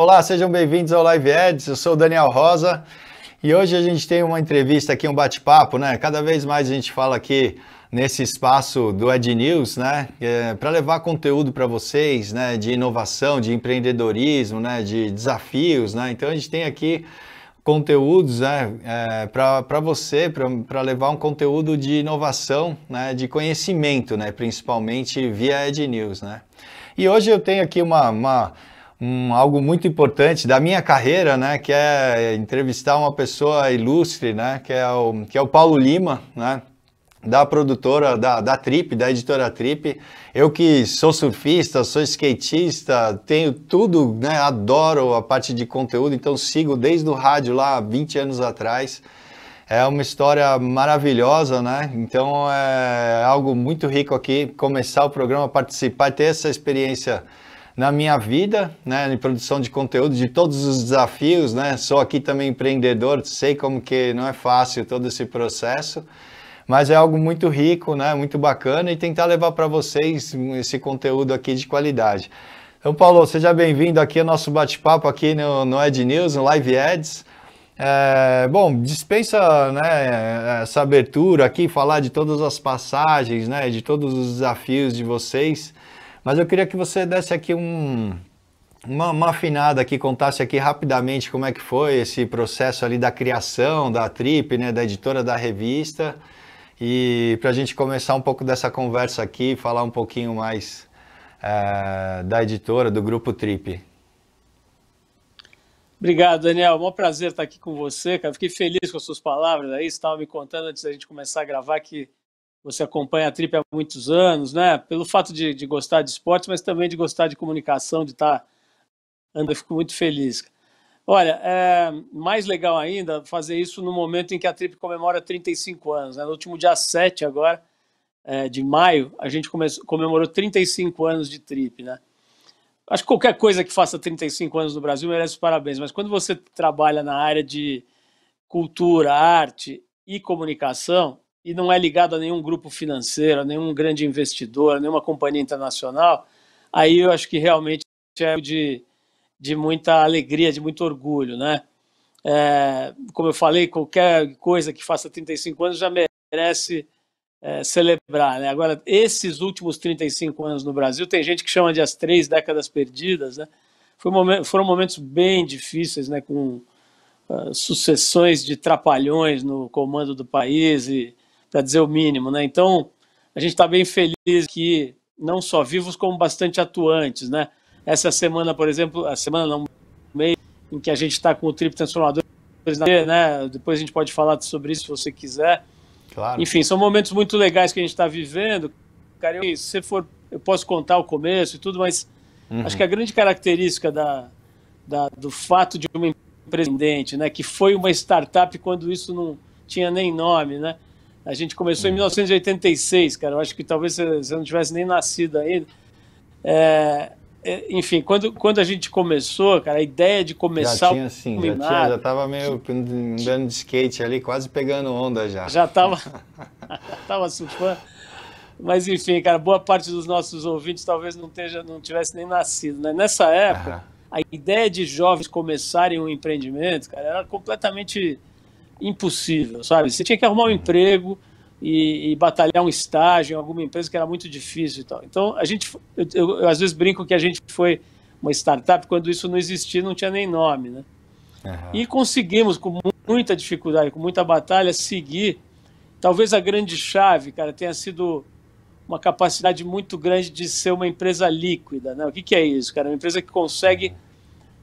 Olá, sejam bem-vindos ao Live Eds. Eu sou o Daniel Rosa e hoje a gente tem uma entrevista aqui, um bate-papo, né? Cada vez mais a gente fala aqui nesse espaço do Ed News, né? É, para levar conteúdo para vocês, né? De inovação, de empreendedorismo, né? De desafios, né? Então a gente tem aqui conteúdos né, é, para você, para levar um conteúdo de inovação, né, de conhecimento, né, principalmente via Ed News. Né. E hoje eu tenho aqui uma, uma um, algo muito importante da minha carreira, né, que é entrevistar uma pessoa ilustre, né, que é o, que é o Paulo Lima, né, da produtora, da, da Trip, da editora Trip. Eu que sou surfista, sou skatista, tenho tudo, né, adoro a parte de conteúdo, então sigo desde o rádio lá 20 anos atrás. É uma história maravilhosa, né? Então é algo muito rico aqui começar o programa, participar, ter essa experiência na minha vida, né, em produção de conteúdo, de todos os desafios, né? Sou aqui também empreendedor, sei como que não é fácil todo esse processo, mas é algo muito rico, né, muito bacana e tentar levar para vocês esse conteúdo aqui de qualidade. Então, Paulo, seja bem-vindo aqui ao nosso bate-papo aqui no, no Ed News, no Live Ads. É, bom, dispensa né, essa abertura aqui, falar de todas as passagens, né, de todos os desafios de vocês. Mas eu queria que você desse aqui um, uma, uma, afinada aqui, contasse aqui rapidamente como é que foi esse processo ali da criação da Trip, né, da editora da revista, e para a gente começar um pouco dessa conversa aqui, falar um pouquinho mais é, da editora, do grupo Trip. Obrigado, Daniel. É um prazer estar aqui com você, cara. Fiquei feliz com as suas palavras aí. Você estava me contando antes da gente começar a gravar que você acompanha a Trip há muitos anos, né? Pelo fato de, de gostar de esportes, mas também de gostar de comunicação, de estar. Tá... Anda, fico muito feliz. Olha, é mais legal ainda fazer isso no momento em que a Trip comemora 35 anos. Né? No último dia 7 agora, é, de maio, a gente comemorou 35 anos de Trip, né? Acho que qualquer coisa que faça 35 anos no Brasil merece parabéns, mas quando você trabalha na área de cultura, arte e comunicação, e não é ligado a nenhum grupo financeiro, a nenhum grande investidor, a nenhuma companhia internacional, aí eu acho que realmente é de, de muita alegria, de muito orgulho, né? É, como eu falei, qualquer coisa que faça 35 anos já merece é, celebrar, né? Agora, esses últimos 35 anos no Brasil, tem gente que chama de as três décadas perdidas, né? foram momentos bem difíceis, né? Com uh, sucessões de trapalhões no comando do país e para dizer o mínimo. Né? Então, a gente está bem feliz que não só vivos, como bastante atuantes. Né? Essa semana, por exemplo, a semana não, mês em que a gente está com o Trip Transformador, né? depois a gente pode falar sobre isso se você quiser. Claro. Enfim, são momentos muito legais que a gente está vivendo. Cara, eu, se for, eu posso contar o começo e tudo, mas uhum. acho que a grande característica da, da, do fato de uma empresa independente, né, que foi uma startup quando isso não tinha nem nome, né, a gente começou em 1986, hum. cara. Eu acho que talvez você não tivesse nem nascido ainda. É, é, enfim, quando, quando a gente começou, cara, a ideia de começar. Já tinha, sim, já, tinha, já tava meio andando de skate ali, quase pegando onda já. Já tava, já tava surfando. Mas enfim, cara, boa parte dos nossos ouvintes talvez não, esteja, não tivesse nem nascido. Né? Nessa época, uhum. a ideia de jovens começarem um empreendimento, cara, era completamente impossível, sabe? Você tinha que arrumar um emprego e, e batalhar um estágio em alguma empresa que era muito difícil e tal. Então, a gente, eu, eu, eu às vezes brinco que a gente foi uma startup quando isso não existia, não tinha nem nome, né? Uhum. E conseguimos, com muita dificuldade, com muita batalha, seguir. Talvez a grande chave, cara, tenha sido uma capacidade muito grande de ser uma empresa líquida, né? O que, que é isso, cara? Uma empresa que consegue... Uhum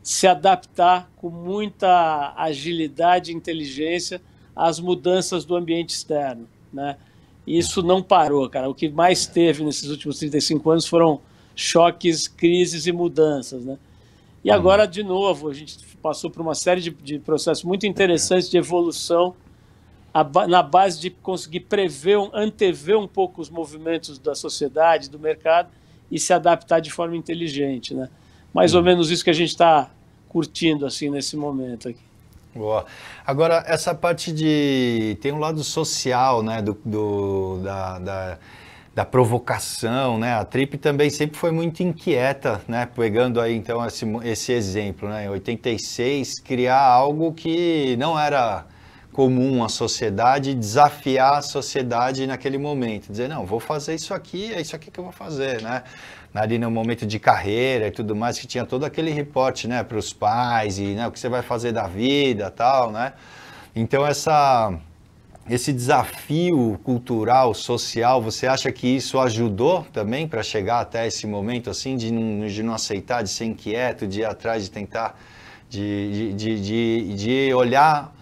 se adaptar com muita agilidade e inteligência às mudanças do ambiente externo. Né? E isso não parou, cara. O que mais teve nesses últimos 35 anos foram choques, crises e mudanças. Né? E uhum. agora, de novo, a gente passou por uma série de, de processos muito interessantes de evolução na base de conseguir prever, antever um pouco os movimentos da sociedade, do mercado e se adaptar de forma inteligente, né? mais ou hum. menos isso que a gente está curtindo assim nesse momento aqui. Boa. Agora, essa parte de. tem um lado social, né? Do, do da, da, da, provocação, né? A Trip também sempre foi muito inquieta, né? Pegando aí então esse, esse exemplo, né? Em 86, criar algo que não era comum à sociedade, desafiar a sociedade naquele momento, dizer não, vou fazer isso aqui, é isso aqui que eu vou fazer, né? Ali no momento de carreira e tudo mais que tinha todo aquele reporte, né, para os pais e né, o que você vai fazer da vida, tal, né? Então essa esse desafio cultural, social, você acha que isso ajudou também para chegar até esse momento assim de não, de não aceitar, de ser inquieto, de ir atrás, de tentar de, de, de, de olhar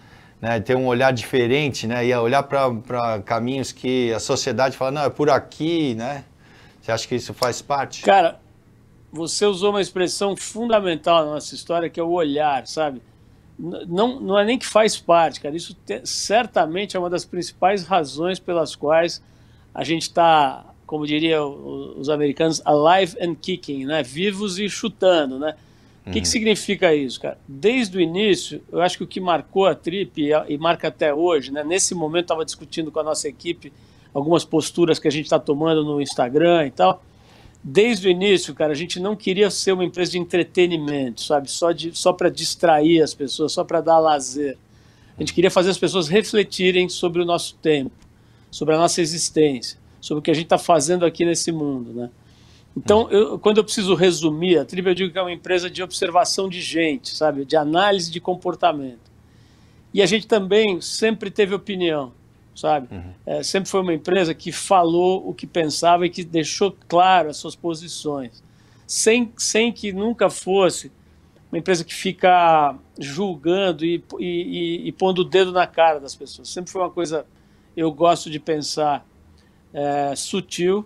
né, ter um olhar diferente, né, e olhar para caminhos que a sociedade fala, não, é por aqui, né? Você acha que isso faz parte? Cara, você usou uma expressão fundamental na nossa história, que é o olhar, sabe? Não, não é nem que faz parte, cara. Isso te, certamente é uma das principais razões pelas quais a gente está, como diriam os americanos, alive and kicking, né? Vivos e chutando, né? O que, que, significa isso, cara? Desde o início, eu acho que o que marcou a trip e, e marca até hoje, né? Nesse momento, estava discutindo com a nossa equipe algumas posturas que a gente está tomando no Instagram e tal. Desde o início, cara, a gente não queria ser uma empresa de entretenimento, sabe? Só, de, só para distrair as pessoas, só para dar lazer. A gente queria fazer as pessoas refletirem sobre o nosso tempo, sobre a nossa existência, sobre o que a gente está fazendo aqui nesse mundo, né? Então, eu, quando eu preciso resumir, a Tribo eu digo que é uma empresa de observação de gente, sabe? De análise de comportamento. E a gente também sempre teve opinião, sabe? Uhum. É, sempre foi uma empresa que falou o que pensava e que deixou claro as suas posições. Sem, sem que nunca fosse uma empresa que fica julgando e, e, e pondo o dedo na cara das pessoas. Sempre foi uma coisa, eu gosto de pensar, é, sutil,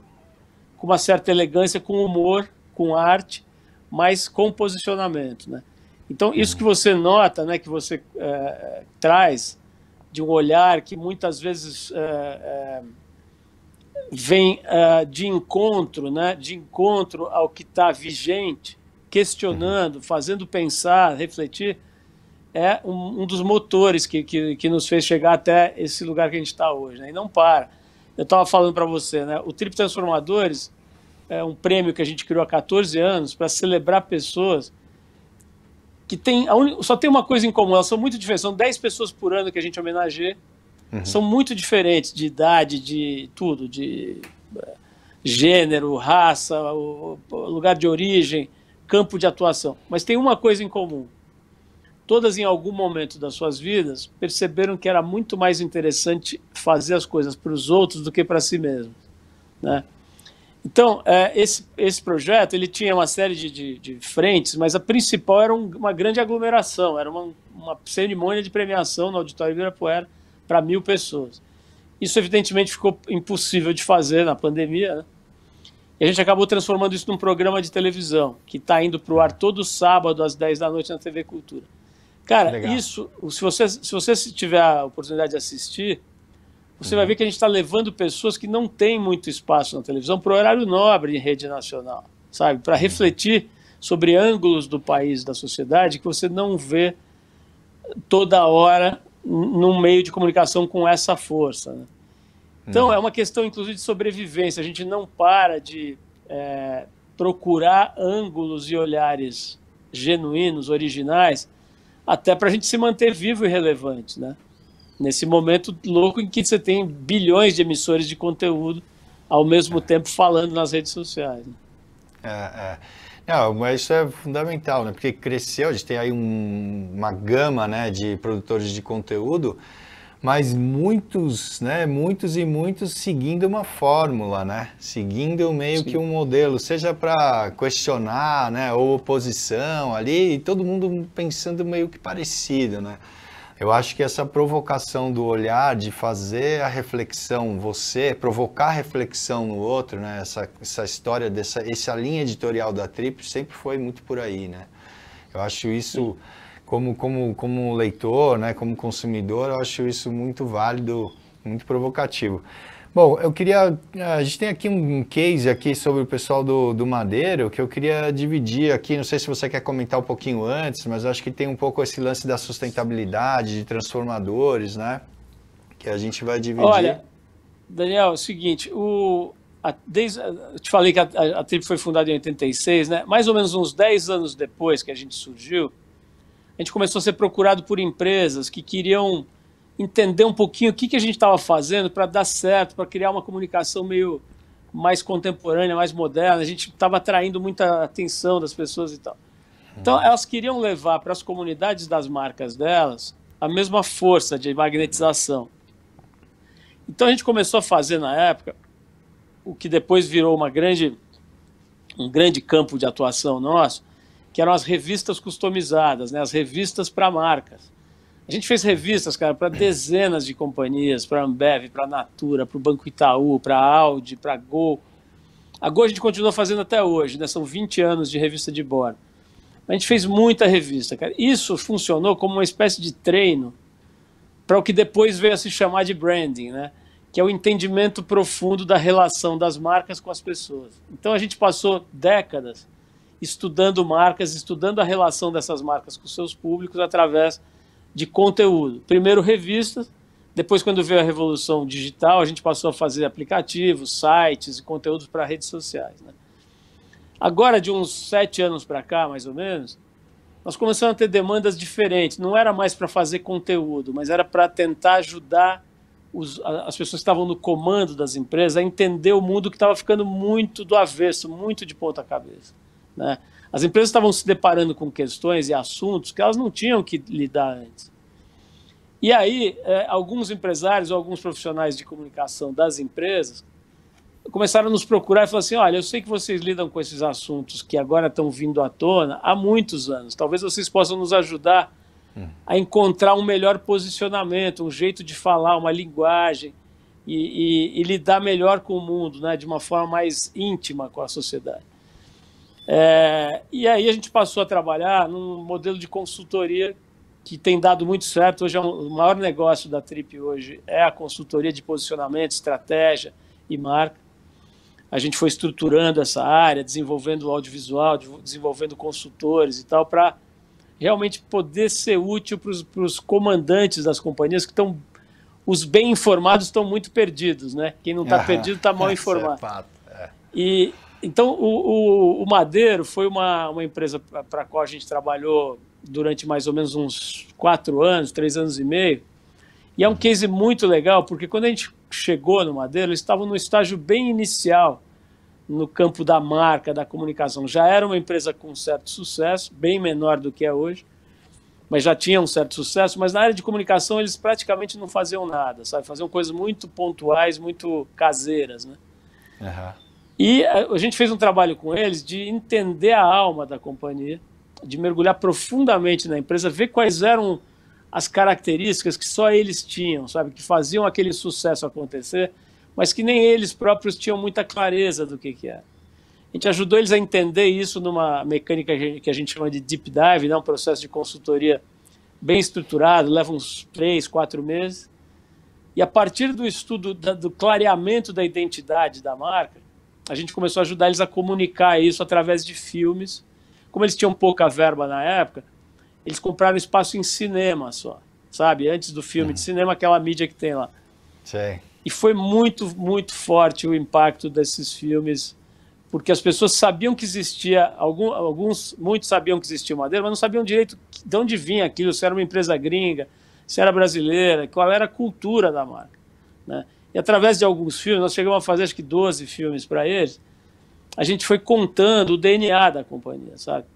com uma certa elegância, com humor, com arte, mas com posicionamento, né? Então isso que você nota, né, que você é, traz de um olhar que muitas vezes é, é, vem de encontro, né, de encontro ao que está vigente, questionando, uhum. fazendo pensar, refletir, é um, um dos motores que, que, que, nos fez chegar até esse lugar que a gente está hoje, né? E não para eu estava falando para você, né? O Trip Transformadores é um prêmio que a gente criou há 14 anos para celebrar pessoas que tem un... só tem uma coisa em comum, elas são muito diferentes, são 10 pessoas por ano que a gente homenageia, uhum. são muito diferentes de idade, de tudo, de eh, gênero, raça, lugar de origem, campo de atuação, mas tem uma coisa em comum, todas em algum momento das suas vidas perceberam que era muito mais interessante fazer as coisas para os outros do que para si mesmo, né? Então, é, esse, esse projeto ele tinha uma série de, de, de frentes, mas a principal era um, uma grande aglomeração, era uma, uma cerimônia de premiação no Auditório Ibirapuera para mil pessoas. Isso, evidentemente, ficou impossível de fazer na pandemia, né? E a gente acabou transformando isso num programa de televisão, que está indo para o ar todo sábado às 10 da noite na TV Cultura. Cara, Legal. isso, se você, se você tiver a oportunidade de assistir, você uhum. vai ver que a gente está levando pessoas que não têm muito espaço na televisão para o horário nobre em rede nacional, sabe? Para uhum. refletir sobre ângulos do país, da sociedade, que você não vê toda hora num meio de comunicação com essa força. Né? Então, uhum. é uma questão, inclusive, de sobrevivência. A gente não para de é, procurar ângulos e olhares genuínos, originais, até para a gente se manter vivo e relevante, né? Nesse momento louco em que você tem bilhões de emissores de conteúdo ao mesmo é. tempo falando nas redes sociais. Né? É, é. Não, mas isso é fundamental, né? Porque cresceu, a gente tem aí um, uma gama né, de produtores de conteúdo mas muitos, né, muitos e muitos seguindo uma fórmula, né, seguindo meio Sim. que um modelo, seja para questionar, né, ou oposição ali, e todo mundo pensando meio que parecido, né. Eu acho que essa provocação do olhar, de fazer a reflexão, você provocar reflexão no outro, né? Essa, essa história dessa essa linha editorial da Trip sempre foi muito por aí, né? Eu acho isso Sim como, como, como leitor, né, como consumidor, eu acho isso muito válido, muito provocativo. Bom, eu queria. Eh, a gente tem aqui um case aqui sobre o pessoal do, do Madeiro que eu queria dividir aqui. Não sei se você quer comentar um pouquinho antes, mas acho que tem um pouco esse lance da sustentabilidade, de transformadores, né? Que a gente vai dividir. Olha, Daniel, é o seguinte: o, a, desde, eu te falei que a, a, a foi fundada em 86, né? Mais ou menos uns 10 anos depois que a gente surgiu, a gente começou a ser procurado por empresas que queriam entender um pouquinho o que, que a gente estava fazendo para dar certo, para criar uma comunicação meio mais contemporânea, mais moderna. A gente estava atraindo muita atenção das pessoas e tal. Então, elas queriam levar para as comunidades das marcas delas a mesma força de magnetização. Então, a gente começou a fazer na época o que depois virou uma grande, um grande campo de atuação nosso, que eram as revistas customizadas, né? as revistas para marcas. A gente fez revistas, cara, para dezenas de companhias, para Ambev, para Natura, para o Banco Itaú, para Audi, para Gol. A Gol a gente continua fazendo até hoje, né? São 20 anos de revista de bordo. A gente fez muita revista, cara. Isso funcionou como uma espécie de treino para o que depois veio a se chamar de branding, né? Que é o entendimento profundo da relação das marcas com as pessoas. Então a gente passou décadas estudando marcas, estudando a relação dessas marcas com seus públicos através de conteúdo. Primeiro revistas, depois quando veio a revolução digital, a gente passou a fazer aplicativos, sites e conteúdos para redes sociais. Né? Agora, de uns sete anos para cá, mais ou menos, nós começamos a ter demandas diferentes. Não era mais para fazer conteúdo, mas era para tentar ajudar os, as pessoas que estavam no comando das empresas a entender o mundo que estava ficando muito do avesso, muito de ponta cabeça. Né? As empresas estavam se deparando com questões e assuntos que elas não tinham que lidar antes. E aí, é, alguns empresários, alguns profissionais de comunicação das empresas começaram a nos procurar e falaram assim: olha, eu sei que vocês lidam com esses assuntos que agora estão vindo à tona há muitos anos. Talvez vocês possam nos ajudar a encontrar um melhor posicionamento, um jeito de falar, uma linguagem e, e, e lidar melhor com o mundo, né, de uma forma mais íntima com a sociedade. É, e aí a gente passou a trabalhar num modelo de consultoria que tem dado muito certo. Hoje é um, o maior negócio da Trip hoje é a consultoria de posicionamento, estratégia e marca. A gente foi estruturando essa área, desenvolvendo audiovisual, desenvolvendo consultores e tal, para realmente poder ser útil para os comandantes das companhias que estão. Os bem informados estão muito perdidos, né? Quem não está perdido está mal é informado. É, e, então, o, o, o Madeiro foi uma, uma empresa para a qual a gente trabalhou durante mais ou menos uns quatro anos, três anos e meio. E é um case muito legal, porque quando a gente chegou no Madeiro, eles estavam no estágio bem inicial no campo da marca, da comunicação. Já era uma empresa com certo sucesso, bem menor do que é hoje, mas já tinha um certo sucesso. Mas na área de comunicação eles praticamente não faziam nada, sabe? Faziam coisas muito pontuais, muito caseiras, né? Uhum. E a gente fez um trabalho com eles de entender a alma da companhia, de mergulhar profundamente na empresa, ver quais eram as características que só eles tinham, sabe, que faziam aquele sucesso acontecer, mas que nem eles próprios tinham muita clareza do que, que era. A gente ajudou eles a entender isso numa mecânica que a gente chama de deep dive, né? um processo de consultoria bem estruturado, leva uns três, quatro meses. E a partir do estudo, do clareamento da identidade da marca, a gente começou a ajudar eles a comunicar isso através de filmes. Como eles tinham pouca verba na época, eles compraram espaço em cinema só, sabe? Antes do filme, uhum. de cinema, aquela mídia que tem lá. Sim. E foi muito, muito forte o impacto desses filmes, porque as pessoas sabiam que existia, algum, alguns, muitos sabiam que existia madeira, mas não sabiam direito de onde vinha aquilo, se era uma empresa gringa, se era brasileira, qual era a cultura da marca. Né? E através de alguns filmes, nós chegamos a fazer acho que 12 filmes para eles, a gente foi contando o DNA da companhia, sabe?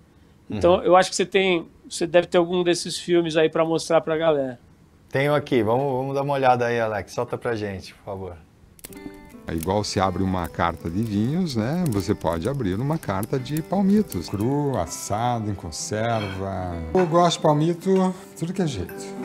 Então uhum. eu acho que você tem, você deve ter algum desses filmes aí para mostrar para a galera. Tenho aqui, vamos, vamos dar uma olhada aí, Alex, solta a gente, por favor. É igual se abre uma carta de vinhos, né? Você pode abrir uma carta de palmitos. Cru, assado, em conserva. Eu gosto de palmito, tudo que é jeito.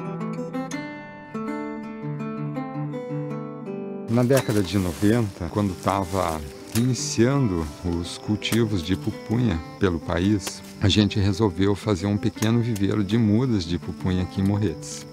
Na década de 90, quando estava iniciando os cultivos de pupunha pelo país, a gente resolveu fazer um pequeno viveiro de mudas de pupunha aqui em Morretes.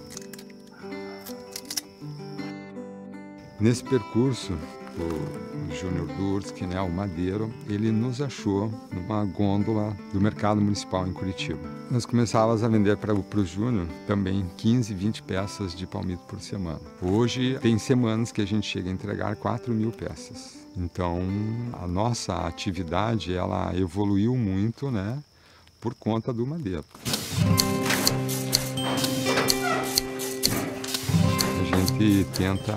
Nesse percurso, o Júnior Durski, né, o Madeiro, ele nos achou numa gôndola do mercado municipal em Curitiba. Nós começávamos a vender para o Júnior também 15, 20 peças de palmito por semana. Hoje tem semanas que a gente chega a entregar 4 mil peças. Então a nossa atividade ela evoluiu muito, né, por conta do Madeiro. A gente tenta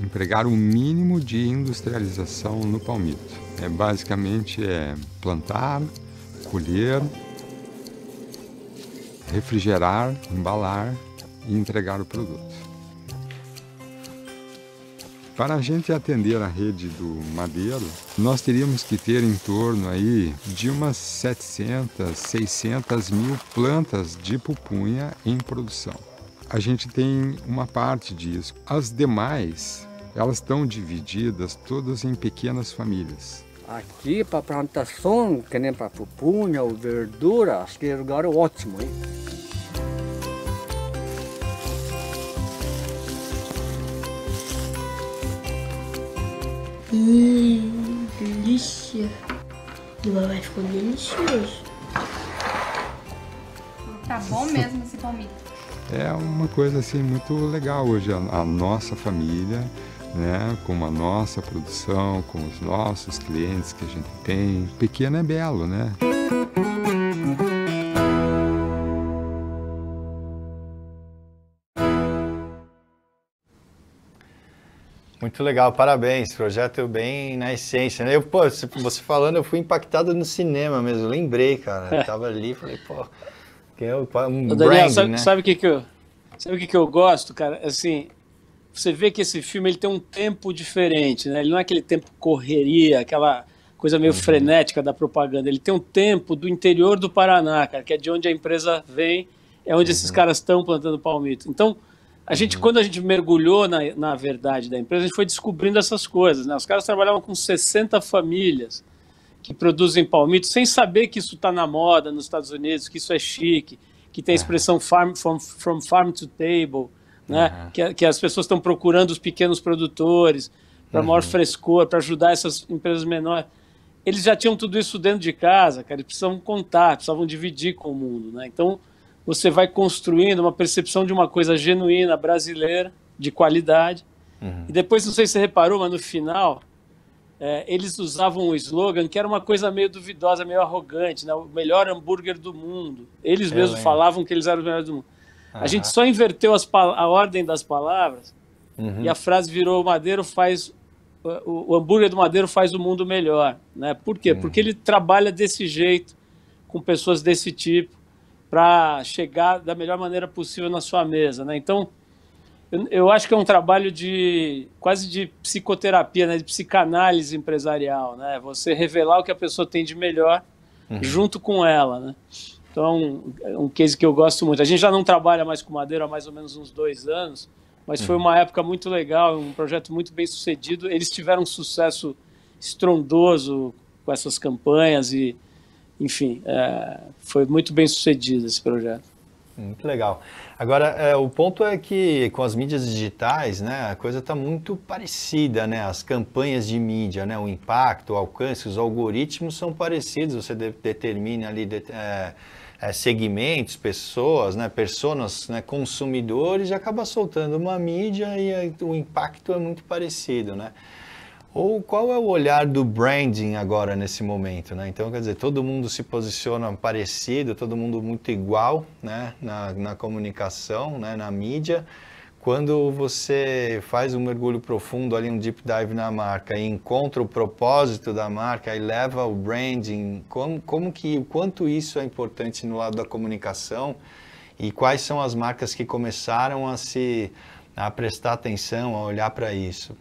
empregar o um mínimo de industrialização no palmito. É basicamente é plantar, colher, refrigerar, embalar e entregar o produto. Para a gente atender a rede do Madeiro, nós teríamos que ter em torno aí de umas 700, 600 mil plantas de pupunha em produção. A gente tem uma parte disso. As demais elas estão divididas todas em pequenas famílias. Aqui para plantação, que nem para pupunha ou verdura, acho que é lugar ótimo, hein? Hum, delícia. E vai ficou delicioso. Tá bom mesmo esse palmito. É uma coisa assim muito legal hoje. a, a nossa família né? com a nossa produção, com os nossos clientes que a gente tem. Pequeno é belo, né? Muito legal, parabéns. Projeto bem na essência, né? Eu, pô, você falando, eu fui impactado no cinema mesmo. Lembrei, cara. Eu é. tava ali, falei, pô, que é, é um Daniel, brand, sabe, né? sabe o que que eu, sabe o que que eu gosto, cara? Assim, você vê que esse filme ele tem um tempo diferente, né? Ele não é aquele tempo correria, aquela coisa meio uhum. frenética da propaganda. Ele tem um tempo do interior do Paraná, cara, que é de onde a empresa vem, é onde esses uhum. caras estão plantando palmito. Então, a gente, uhum. quando a gente mergulhou na, na verdade da empresa, a gente foi descobrindo essas coisas. Né? Os caras trabalhavam com 60 famílias que produzem palmito, sem saber que isso está na moda nos Estados Unidos, que isso é chique, que tem a é. expressão farm, from, from farm to table né? Uhum. Que, que, as pessoas estão procurando os pequenos produtores para uhum. maior frescor, para ajudar essas empresas menores. Eles já tinham tudo isso dentro de casa, cara, eles precisavam contar, precisavam dividir com o mundo, né? Então, você vai construindo uma percepção de uma coisa genuína, brasileira, de qualidade. Uhum. E depois, não sei se você reparou, mas no final, é, eles usavam um slogan que era uma coisa meio duvidosa, meio arrogante, né? o melhor hambúrguer do mundo. Eles mesmos falavam que eles eram os melhores do mundo. A gente só inverteu a ordem das palavras uhum. e a frase virou: o Madeiro faz. O, o, hambúrguer do Madeiro faz o mundo melhor. Né? Por quê? Uhum. Porque ele trabalha desse jeito, com pessoas desse tipo, para chegar da melhor maneira possível na sua mesa. Né? Então, eu, eu acho que é um trabalho de quase de psicoterapia, né? de psicanálise empresarial. Né? Você revelar o que a pessoa tem de melhor uhum. junto com ela. Né? Então, é um case que eu gosto muito. A gente já não trabalha mais com madeira há mais ou menos uns dois anos, mas foi uhum. uma época muito legal, um projeto muito bem sucedido. Eles tiveram um sucesso estrondoso com essas campanhas e, enfim, é, foi muito bem sucedido esse projeto. Muito legal. Agora, é, o ponto é que com as mídias digitais, né, a coisa está muito parecida, né? As campanhas de mídia, né, o impacto, o alcance, os algoritmos são parecidos. Você de, determina ali de, é, é, segmentos, pessoas, né, personas, né, consumidores, e acaba soltando uma mídia e aí, o impacto é muito parecido, né? Ou qual é o olhar do branding agora nesse momento, né? Então, quer dizer, todo mundo se posiciona parecido, todo mundo muito igual, né? Na, na comunicação, né? na mídia, quando você faz um mergulho profundo ali, um deep dive na marca e encontra o propósito da marca e leva o branding, como, como que, quanto isso é importante no lado da comunicação e quais são as marcas que começaram a se a prestar atenção, a olhar para isso?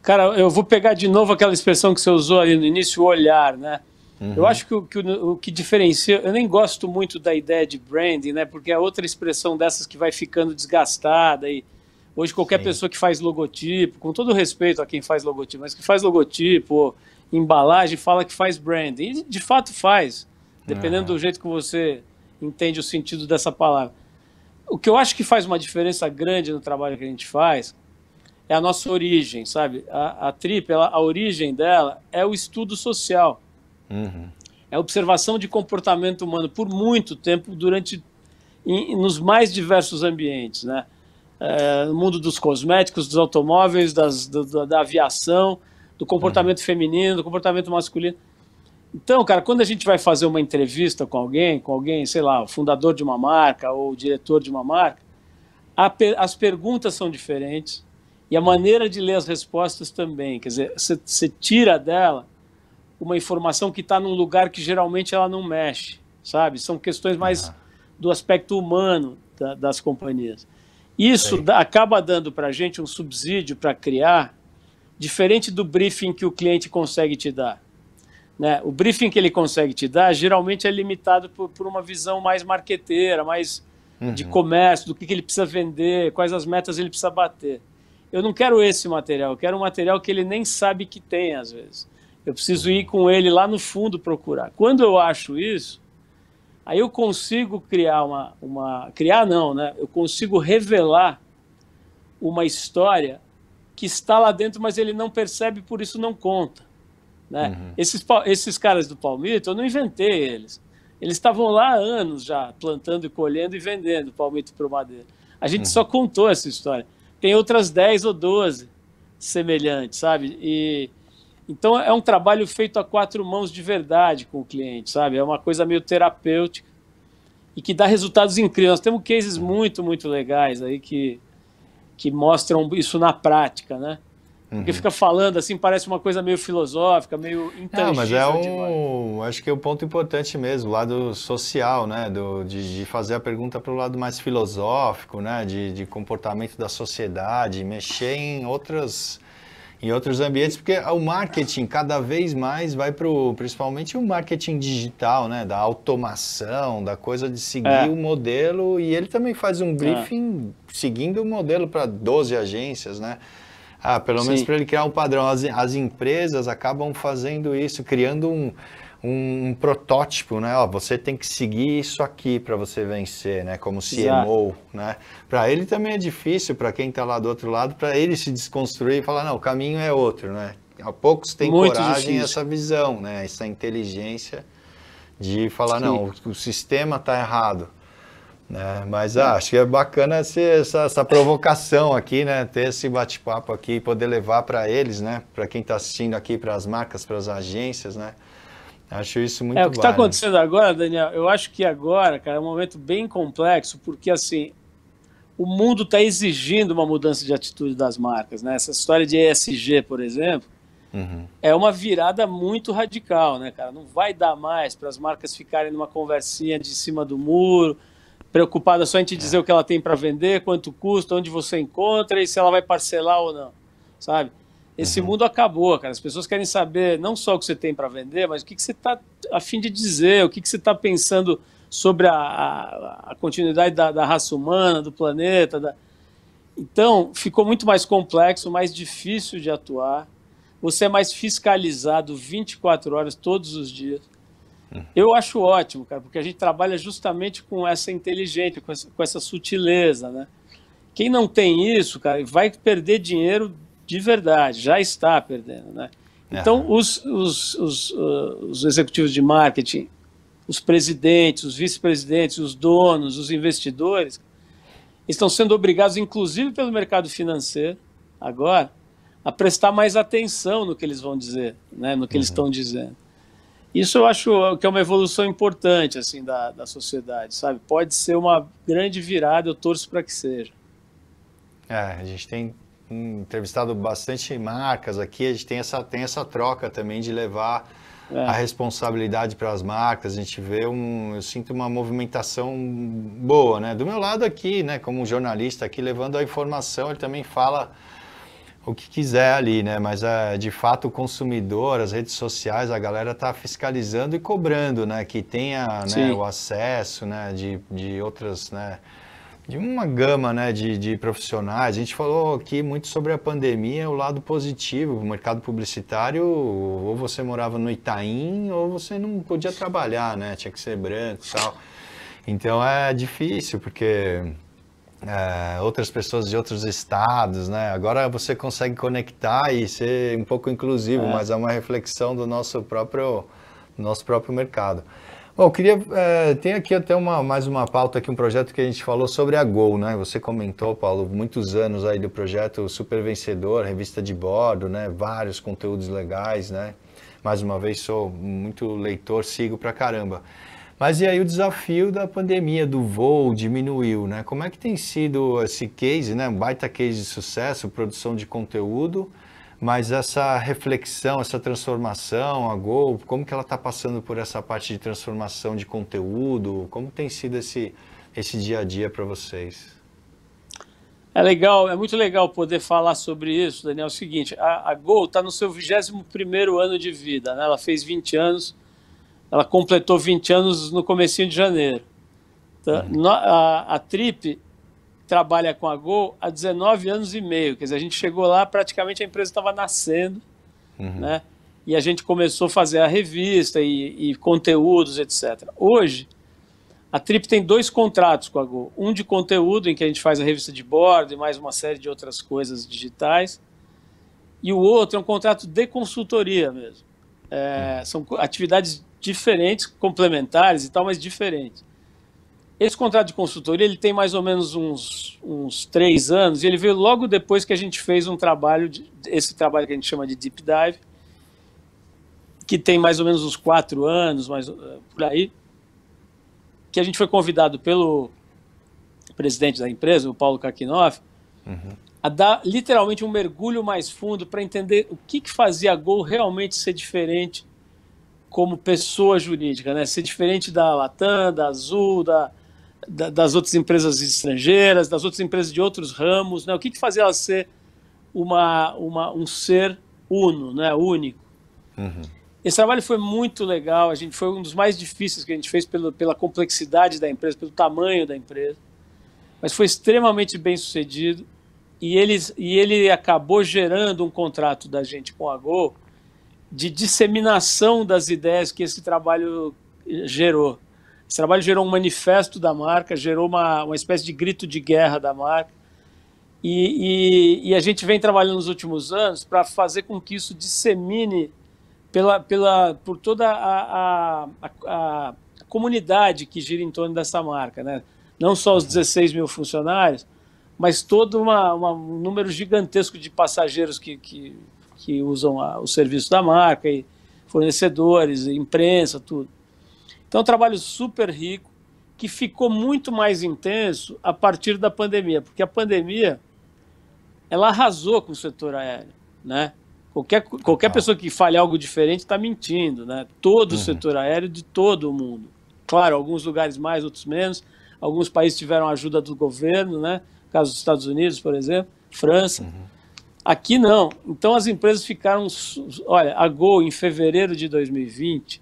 Cara, eu vou pegar de novo aquela expressão que você usou ali no início, olhar, né? Uhum. Eu acho que, o, que o, que diferencia, eu nem gosto muito da ideia de branding, né? Porque é outra expressão dessas que vai ficando desgastada e hoje qualquer Sim. pessoa que faz logotipo, com todo respeito a quem faz logotipo, mas que faz logotipo, embalagem, fala que faz branding. E de fato faz, dependendo uhum. do jeito que você entende o sentido dessa palavra. O que eu acho que faz uma diferença grande no trabalho que a gente faz é a nossa origem, sabe? A, a TRIP, ela, a origem dela é o estudo social. Uhum. É observação de comportamento humano por muito tempo, durante em, nos mais diversos ambientes, né? É, no mundo dos cosméticos, dos automóveis, das, do, da aviação, do comportamento uhum. feminino, do comportamento masculino. Então, cara, quando a gente vai fazer uma entrevista com alguém, com alguém, sei lá, o fundador de uma marca ou o diretor de uma marca, as perguntas são diferentes e a maneira de ler as respostas também. Quer dizer, você tira dela uma informação que está num lugar que geralmente ela não mexe, sabe? São questões mais ah. do aspecto humano da, das companhias. Isso acaba dando para a gente um subsídio para criar, diferente do briefing que o cliente consegue te dar. Né? O briefing que ele consegue te dar geralmente é limitado por, por uma visão mais marqueteira, mais uhum. de comércio, do que, que ele precisa vender, quais as metas ele precisa bater. Eu não quero esse material, eu quero um material que ele nem sabe que tem, às vezes. Eu preciso ir com ele lá no fundo procurar. Quando eu acho isso, aí eu consigo criar uma, uma criar não, né? Eu consigo revelar uma história que está lá dentro, mas ele não percebe, por isso não conta. Né? Uhum. Esses, esses caras do Palmito, eu não inventei eles. Eles estavam lá há anos já, plantando e colhendo e vendendo palmito para madeira. A gente uhum. só contou essa história. Tem outras 10 ou 12 semelhantes, sabe? E então é um trabalho feito a quatro mãos de verdade com o cliente, sabe? É uma coisa meio terapêutica e que dá resultados incríveis. Nós temos cases muito, muito legais aí que, que mostram isso na prática, né? Uhum. Porque fica falando assim, parece uma coisa meio filosófica, meio intangível. Não, mas é um, acho que é o um ponto importante mesmo, o lado social, né? Do, de, de fazer a pergunta para o lado mais filosófico, né? De, de comportamento da sociedade, mexer em outras em outros ambientes, porque o marketing cada vez mais vai para o, principalmente o marketing digital, né? Da automação, da coisa de seguir é. o modelo. E ele também faz um briefing é. seguindo o modelo para 12 agências, né? Ah, pelo Sim. menos para ele criar um padrão. As, as empresas acabam fazendo isso, criando um um, um, protótipo, né? Ó, você tem que seguir isso aqui para você vencer, né? Como CMO, Exato. né? Para ele também é difícil, para quem está lá do outro lado, para ele se desconstruir e falar, não, o caminho é outro, né? Há poucos têm Muito coragem difícil. essa visão, né? Essa inteligência de falar, Sim. não, o, o sistema está errado. Né? Mas é. ah, acho que é bacana essa, essa provocação aqui, né? Ter esse bate-papo aqui e poder levar para eles, né? Para quem está assistindo aqui, para as marcas, para as agências, né? Acho isso muito É, o que está acontecendo agora, Daniel, eu acho que agora, cara, é um momento bem complexo, porque assim, o mundo está exigindo uma mudança de atitude das marcas, né? Essa história de ESG, por exemplo, uhum. é uma virada muito radical, né, cara? Não vai dar mais para as marcas ficarem numa conversinha de cima do muro, preocupada só em te é. dizer é. o que ela tem para vender, quanto custa, onde você encontra e se ela vai parcelar ou não, sabe? Esse uhum. mundo acabou, cara. As pessoas querem saber não só o que você tem para vender, mas o que, que você está a fim de dizer, o que, que você está pensando sobre a, a, a continuidade da, da, raça humana, do planeta. Da... Então, ficou muito mais complexo, mais difícil de atuar. Você é mais fiscalizado 24 horas, todos os dias. Uhum. Eu acho ótimo, cara, porque a gente trabalha justamente com essa inteligência, com essa, com essa sutileza, né? Quem não tem isso, cara, vai perder dinheiro de verdade, já está perdendo. Né? É. Então, uhum. os, os, os, uh, os executivos de marketing, os presidentes, os vice-presidentes, os donos, os investidores, estão sendo obrigados, inclusive pelo mercado financeiro, agora, a prestar mais atenção no que eles vão dizer, né, no que uhum. eles estão dizendo. Isso eu acho que é uma evolução importante assim da, da sociedade, sabe? Pode ser uma grande virada, eu torço para que seja. É, a gente tem entrevistado bastante marcas aqui, a gente tem essa, tem essa troca também de levar é. a responsabilidade para as marcas, a gente vê um, eu sinto uma movimentação boa, né? Do meu lado aqui, né, como jornalista aqui levando a informação, ele também fala o que quiser ali, né? Mas é, de fato o consumidor, as redes sociais, a galera tá fiscalizando e cobrando, né? Que tenha né, o acesso, né? De, de outras, né? de uma gama né, de, de, profissionais. A gente falou aqui muito sobre a pandemia, o lado positivo. O mercado publicitário, ou você morava no Itaim, ou você não podia trabalhar, né? Tinha que ser branco e tal. Então é difícil, porque é, outras pessoas de outros estados, né? Agora você consegue conectar e ser um pouco inclusivo, é. mas é uma reflexão do nosso próprio, nosso próprio mercado. Bom, queria. É, tem aqui até uma, mais uma pauta aqui, um projeto que a gente falou sobre a Gol, né? Você comentou, Paulo, muitos anos aí do projeto Super Vencedor, revista de bordo, né? Vários conteúdos legais, né? Mais uma vez, sou muito leitor, sigo pra caramba. Mas e aí o desafio da pandemia, do voo, diminuiu, né? Como é que tem sido esse case, né? Um baita case de sucesso, produção de conteúdo mas essa reflexão, essa transformação, a Gol, como que ela está passando por essa parte de transformação de conteúdo? Como tem sido esse, esse dia a dia para vocês? É legal, é muito legal poder falar sobre isso, Daniel. É o seguinte, a, a Gol está no seu 21º ano de vida, né? Ela fez 20 anos, ela completou 20 anos no comecinho de janeiro. Então, uhum. a, a Trip trabalha com a Gol há 19 anos e meio. Quer dizer, a gente chegou lá, praticamente a empresa estava nascendo, uhum. né? E a gente começou a fazer a revista e, e conteúdos, etc. Hoje, a Trip tem dois contratos com a Gol. Um de conteúdo, em que a gente faz a revista de bordo e mais uma série de outras coisas digitais. E o outro é um contrato de consultoria mesmo. É, uhum. são atividades diferentes, complementares e tal, mas diferentes. Esse contrato de consultoria ele tem mais ou menos uns, uns três anos e ele veio logo depois que a gente fez um trabalho, de, esse trabalho que a gente chama de deep dive, que tem mais ou menos uns quatro anos, mais, eh, por aí, que a gente foi convidado pelo presidente da empresa, o Paulo Kakinoff, uhum. a dar literalmente um mergulho mais fundo para entender o que, que fazia a Gol realmente ser diferente como pessoa jurídica, né? ser diferente da Latam, da Azul, da, da, das outras empresas estrangeiras, das outras empresas de outros ramos, né? O que, que fazia ela ser uma, uma, um ser uno, né? Único. Uhum. Esse trabalho foi muito legal. A gente foi um dos mais difíceis que a gente fez pelo, pela complexidade da empresa, pelo tamanho da empresa, mas foi extremamente bem sucedido. E ele, e ele acabou gerando um contrato da gente com a Gol de disseminação das ideias que esse trabalho gerou. Esse trabalho gerou um manifesto da marca, gerou uma, uma espécie de grito de guerra da marca. E, e, e a gente vem trabalhando nos últimos anos para fazer com que isso dissemine pela, pela, por toda a, a, a, a comunidade que gira em torno dessa marca. Né? Não só os 16 mil funcionários, mas todo uma, uma, um número gigantesco de passageiros que, que, que usam a, o serviço da marca, e fornecedores, imprensa, tudo. Então, é um trabalho super rico, que ficou muito mais intenso a partir da pandemia, porque a pandemia ela arrasou com o setor aéreo, né? Qualquer, qualquer ah. pessoa que fale algo diferente está mentindo, né? Todo uhum. o setor aéreo de todo o mundo. Claro, alguns lugares mais, outros menos. Alguns países tiveram ajuda do governo, né? No caso dos Estados Unidos, por exemplo, França. Uhum. Aqui não. Então as empresas ficaram. Olha, a Gol, em fevereiro de 2020,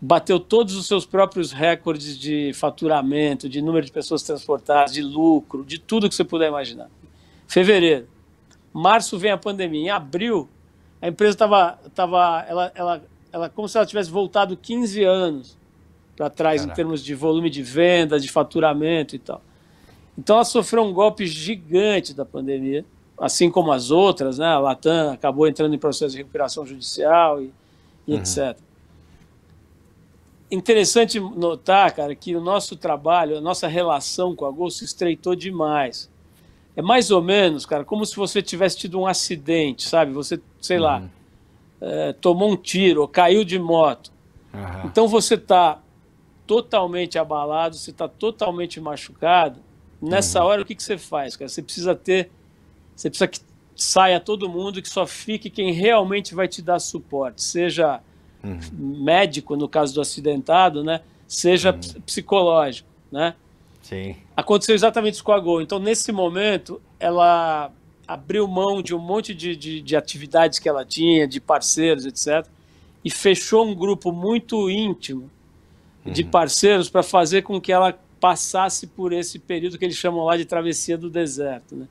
bateu todos os seus próprios recordes de faturamento, de número de pessoas transportadas, de lucro, de tudo que você puder imaginar. Fevereiro. Março vem a pandemia. Em abril, a empresa estava. Tava, ela, ela, ela, como se ela tivesse voltado 15 anos para trás Caraca. em termos de volume de venda, de faturamento e tal. Então ela sofreu um golpe gigante da pandemia, assim como as outras, né? A Latam acabou entrando em processo de recuperação judicial e, e uhum. etc interessante notar, cara, que o nosso trabalho, a nossa relação com a Gol se estreitou demais. É mais ou menos, cara, como se você tivesse tido um acidente, sabe? Você, sei uhum. lá, eh, é, tomou um tiro ou caiu de moto. Uhum. Então você está totalmente abalado, você está totalmente machucado. Nessa uhum. hora, o que, que você faz, cara? Você precisa ter. Você precisa que saia todo mundo, que só fique quem realmente vai te dar suporte, seja uhum. médico, no caso do acidentado, né, seja uhum. psicológico. Né? Sim. Aconteceu exatamente isso com a Gol. Então, nesse momento, ela abriu mão de um monte de, de, de atividades que ela tinha, de parceiros, etc., e fechou um grupo muito íntimo de uhum. parceiros para fazer com que ela passasse por esse período que eles chamam lá de travessia do deserto. Né?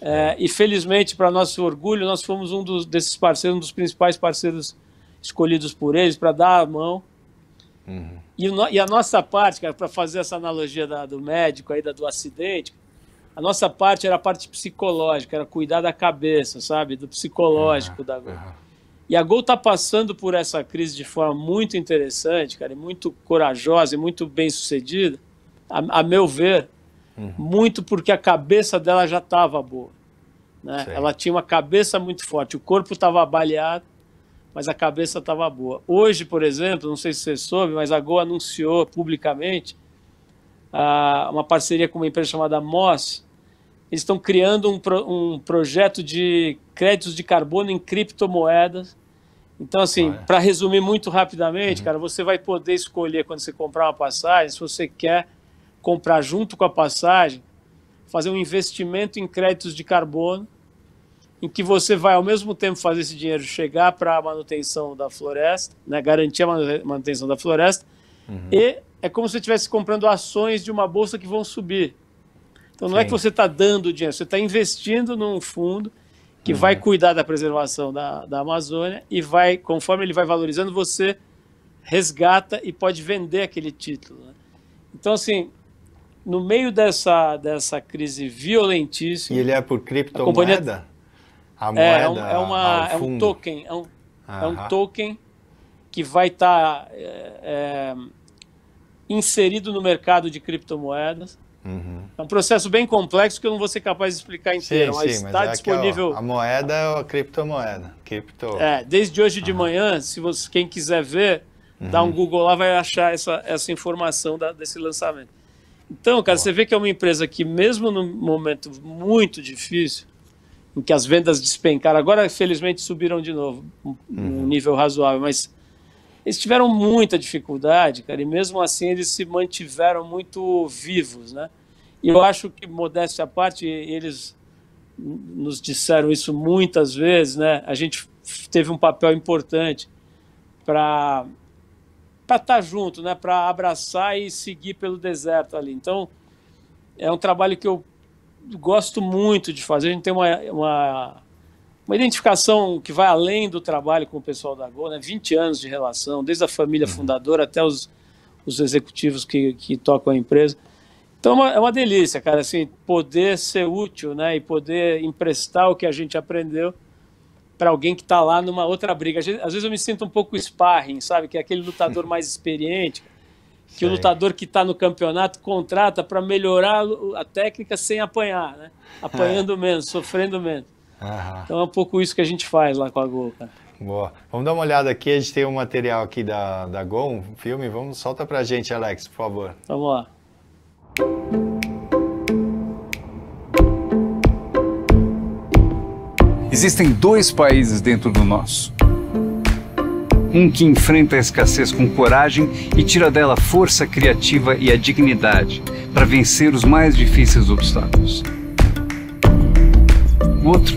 É, é e felizmente, para nosso orgulho, nós fomos um dos, desses parceiros, um dos principais parceiros escolhidos por eles para dar a mão. Uhum. E, e, a nossa parte, para fazer essa analogia da, do médico aí, da, do acidente, a nossa parte era a parte psicológica, era cuidar da cabeça, sabe? Do psicológico uhum. da Gol. Uhum. E a Gol está passando por essa crise de forma muito interessante, cara, e muito corajosa e muito bem sucedida, a, a meu ver, uhum. muito porque a cabeça dela já estava boa. Né? Ela tinha uma cabeça muito forte, o corpo estava baleado, mas a cabeça estava boa. Hoje, por exemplo, não sei se você soube, mas a Gol anunciou publicamente uh, uma parceria com uma empresa chamada Moss. Eles estão criando um, pro, um projeto de créditos de carbono em criptomoedas. Então, assim, ah, é. para resumir muito rapidamente, uhum. cara, você vai poder escolher quando você comprar uma passagem, se você quer comprar junto com a passagem, fazer um investimento em créditos de carbono em que você vai ao mesmo tempo fazer esse dinheiro chegar para a manutenção da floresta, né, garantir a manutenção da floresta, uhum. e é como se você estivesse comprando ações de uma bolsa que vão subir. Então não é Sim. é que você está dando dinheiro, você está investindo num fundo que uhum. vai cuidar da preservação da, da Amazônia e vai, conforme ele vai valorizando, você resgata e pode vender aquele título. Né? Então, assim, no meio dessa, dessa crise violentíssima. E ele é por criptomoeda? A é, é moeda, é, um, é, uma, é um token, é um, é um token que vai estar tá, é, é, inserido no mercado de criptomoedas. Uhum. É um processo bem complexo que eu não vou ser capaz de explicar inteiro, sim, mas está é disponível. a moeda é a criptomoeda. Cripto. É, desde hoje de manhã, se você, quem quiser ver, uhum. dá um uhum. Google lá, vai achar essa, essa informação da, desse lançamento. Então, cara, Boa. você vê que é uma empresa que, mesmo num momento muito difícil, em que as vendas despencaram. Agora, felizmente, subiram de novo, um, uhum. nível razoável, mas eles tiveram muita dificuldade, cara, e mesmo assim eles se mantiveram muito vivos, né? E eu acho que, modéstia à parte, eles nos disseram isso muitas vezes, né? A gente teve um papel importante para para estar tá junto, né? Para abraçar e seguir pelo deserto ali. Então, é um trabalho que eu gosto muito de fazer. A gente tem uma, uma, uma, identificação que vai além do trabalho com o pessoal da Gol, né? 20 anos de relação, desde a família uhum. fundadora até os, os executivos que, que tocam a empresa. Então é, é uma delícia, cara, assim, poder ser útil, né, e poder emprestar o que a gente aprendeu para alguém que está lá numa outra briga. Às vezes eu me sinto um pouco sparring, sabe, que é aquele lutador mais experiente que o lutador que está no campeonato contrata para melhorar a técnica sem apanhar, né? Apanhando é. menos, sofrendo menos. Aham. Então é um pouco isso que a gente faz lá com a Gol, cara. Boa. Vamos dar uma olhada aqui, a gente tem um material aqui da, da Gol, um filme. Vamos, solta pra gente, Alex, por favor. Vamos lá. Existem dois países dentro do nosso um que enfrenta a escassez com coragem e tira dela força criativa e a dignidade para vencer os mais difíceis obstáculos. O outro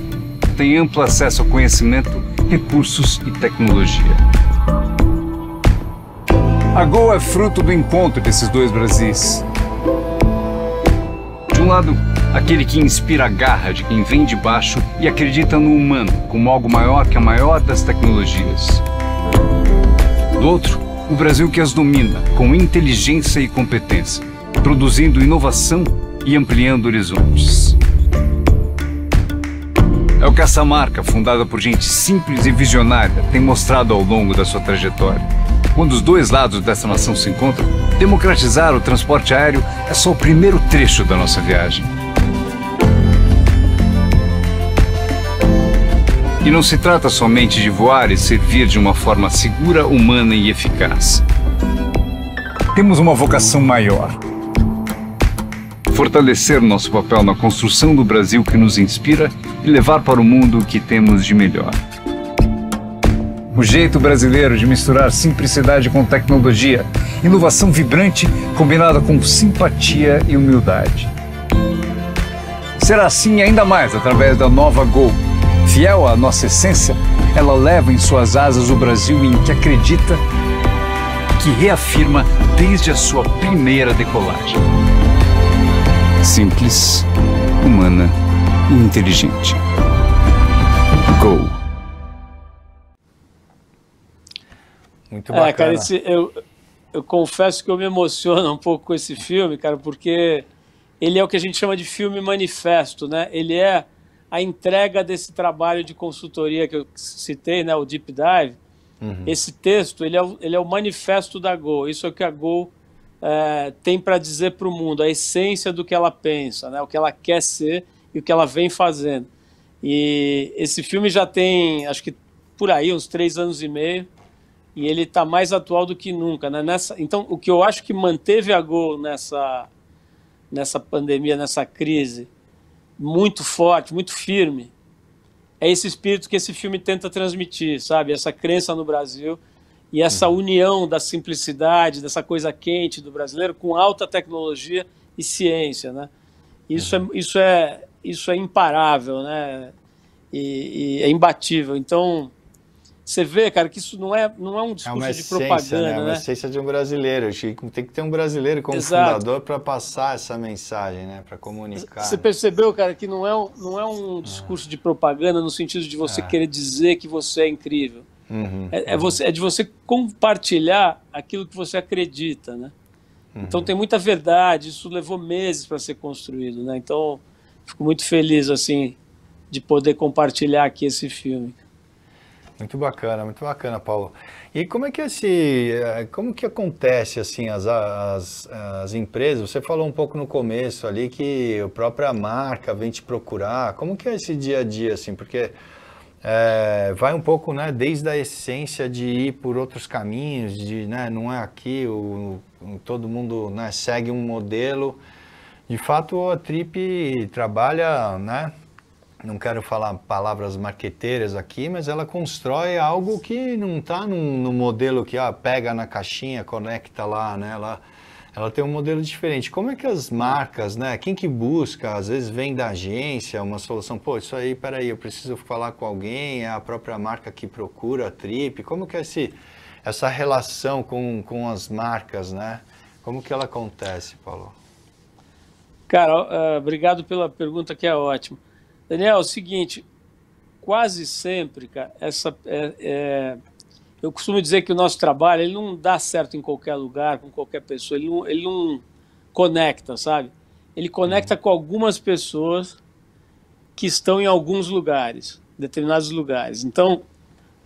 tem amplo acesso ao conhecimento, recursos e tecnologia. A Goa é fruto do encontro desses dois Brasis. De um lado, aquele que inspira a garra de quem vem de baixo e acredita no humano como algo maior que a maior das tecnologias. Do outro, o Brasil que as domina com inteligência e competência, produzindo inovação e ampliando horizontes. É o que essa marca, fundada por gente simples e visionária, tem mostrado ao longo da sua trajetória. Quando os dois lados dessa nação se encontram, democratizar o transporte aéreo é só o primeiro trecho da nossa viagem. E não se trata somente de voar e servir de uma forma segura, humana e eficaz. Temos uma vocação maior. Fortalecer nosso papel na construção do Brasil que nos inspira e levar para o mundo o que temos de melhor. O jeito brasileiro de misturar simplicidade com tecnologia, inovação vibrante combinada com simpatia e humildade. Será assim ainda mais através da nova Gol Fiel à nossa essência, ela leva em suas asas o Brasil em que acredita, que reafirma desde a sua primeira decolagem. Simples, humana e inteligente. Go! Muito é, bacana. É, cara, esse, eu, eu confesso que eu me emociono um pouco com esse filme, cara, porque ele é o que a gente chama de filme manifesto, né? Ele é a entrega desse trabalho de consultoria que eu citei, né, o Deep Dive, uhum. esse texto ele é, o, ele é o manifesto da Gol. Isso é o que a Gol é, tem para dizer para o mundo, a essência do que ela pensa, né, o que ela quer ser e o que ela vem fazendo. E esse filme já tem, acho que por aí, uns três anos e meio, e ele está mais atual do que nunca. Né? Nessa, então, o que eu acho que manteve a Gol nessa, nessa pandemia, nessa crise, muito forte, muito firme. É esse espírito que esse filme tenta transmitir, sabe? Essa crença no Brasil e essa uhum. união da simplicidade, dessa coisa quente do brasileiro com alta tecnologia e ciência, né? Isso é, uhum. isso é, isso é imparável, né? E, e é imbatível. Então, você vê, cara, que isso não é, não é um é discurso é de essência, né? propaganda. Né? É uma né? essência de um brasileiro. Tem que ter um brasileiro como Exato. fundador para passar essa mensagem, né? para comunicar. Você né? percebeu, cara, que não é, não é um discurso de propaganda no sentido de você é. querer dizer que você é incrível. Uhum, é, é, uhum. você, é de você compartilhar aquilo que você acredita. Né? Então, uhum. Então tem muita verdade, isso levou meses para ser construído. Né? Então fico muito feliz assim de poder compartilhar aqui esse filme. Muito bacana, muito bacana, Paulo. E como é que esse, eh, como que acontece assim as, as, as empresas? Você falou um pouco no começo ali que a própria marca vem te procurar. Como que é esse dia a dia assim? Porque é, vai um pouco, né, desde a essência de ir por outros caminhos, de, né, não é aqui o, o todo mundo né, segue um modelo. De fato, a Trip trabalha, né, não quero falar palavras marqueteiras aqui, mas ela constrói algo que não está no modelo que ah, pega na caixinha, conecta lá, né? Ela, ela tem um modelo diferente. Como é que as marcas, né? Quem que busca, às vezes vem da agência uma solução, pô, isso aí, peraí, eu preciso falar com alguém, é a própria marca que procura a trip. Como que é esse, essa relação com, com as marcas, né? Como que ela acontece, Paulo? Cara, uh, eh, obrigado pela pergunta que é ótima. Daniel, é o seguinte, quase sempre, cara, essa, é, é, eu costumo dizer que o nosso trabalho ele não dá certo em qualquer lugar, com qualquer pessoa, ele não, ele não conecta, sabe? Ele conecta uhum. com algumas pessoas que estão em alguns lugares, determinados lugares. Então,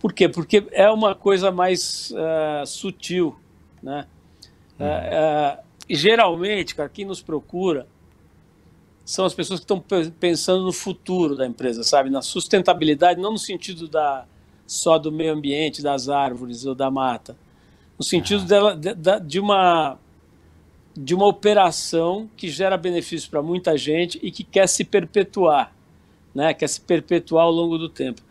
por quê? Porque é uma coisa mais uh, sutil, né? É, uhum. Uh, uh, geralmente, cara, quem nos procura são as pessoas que estão pensando no futuro da empresa, sabe? Na sustentabilidade, não no sentido da, só do meio ambiente, das árvores ou da mata. No sentido ah. dela, de, de, uma, de uma operação que gera benefício para muita gente e que quer se perpetuar, né? quer se perpetuar ao longo do tempo.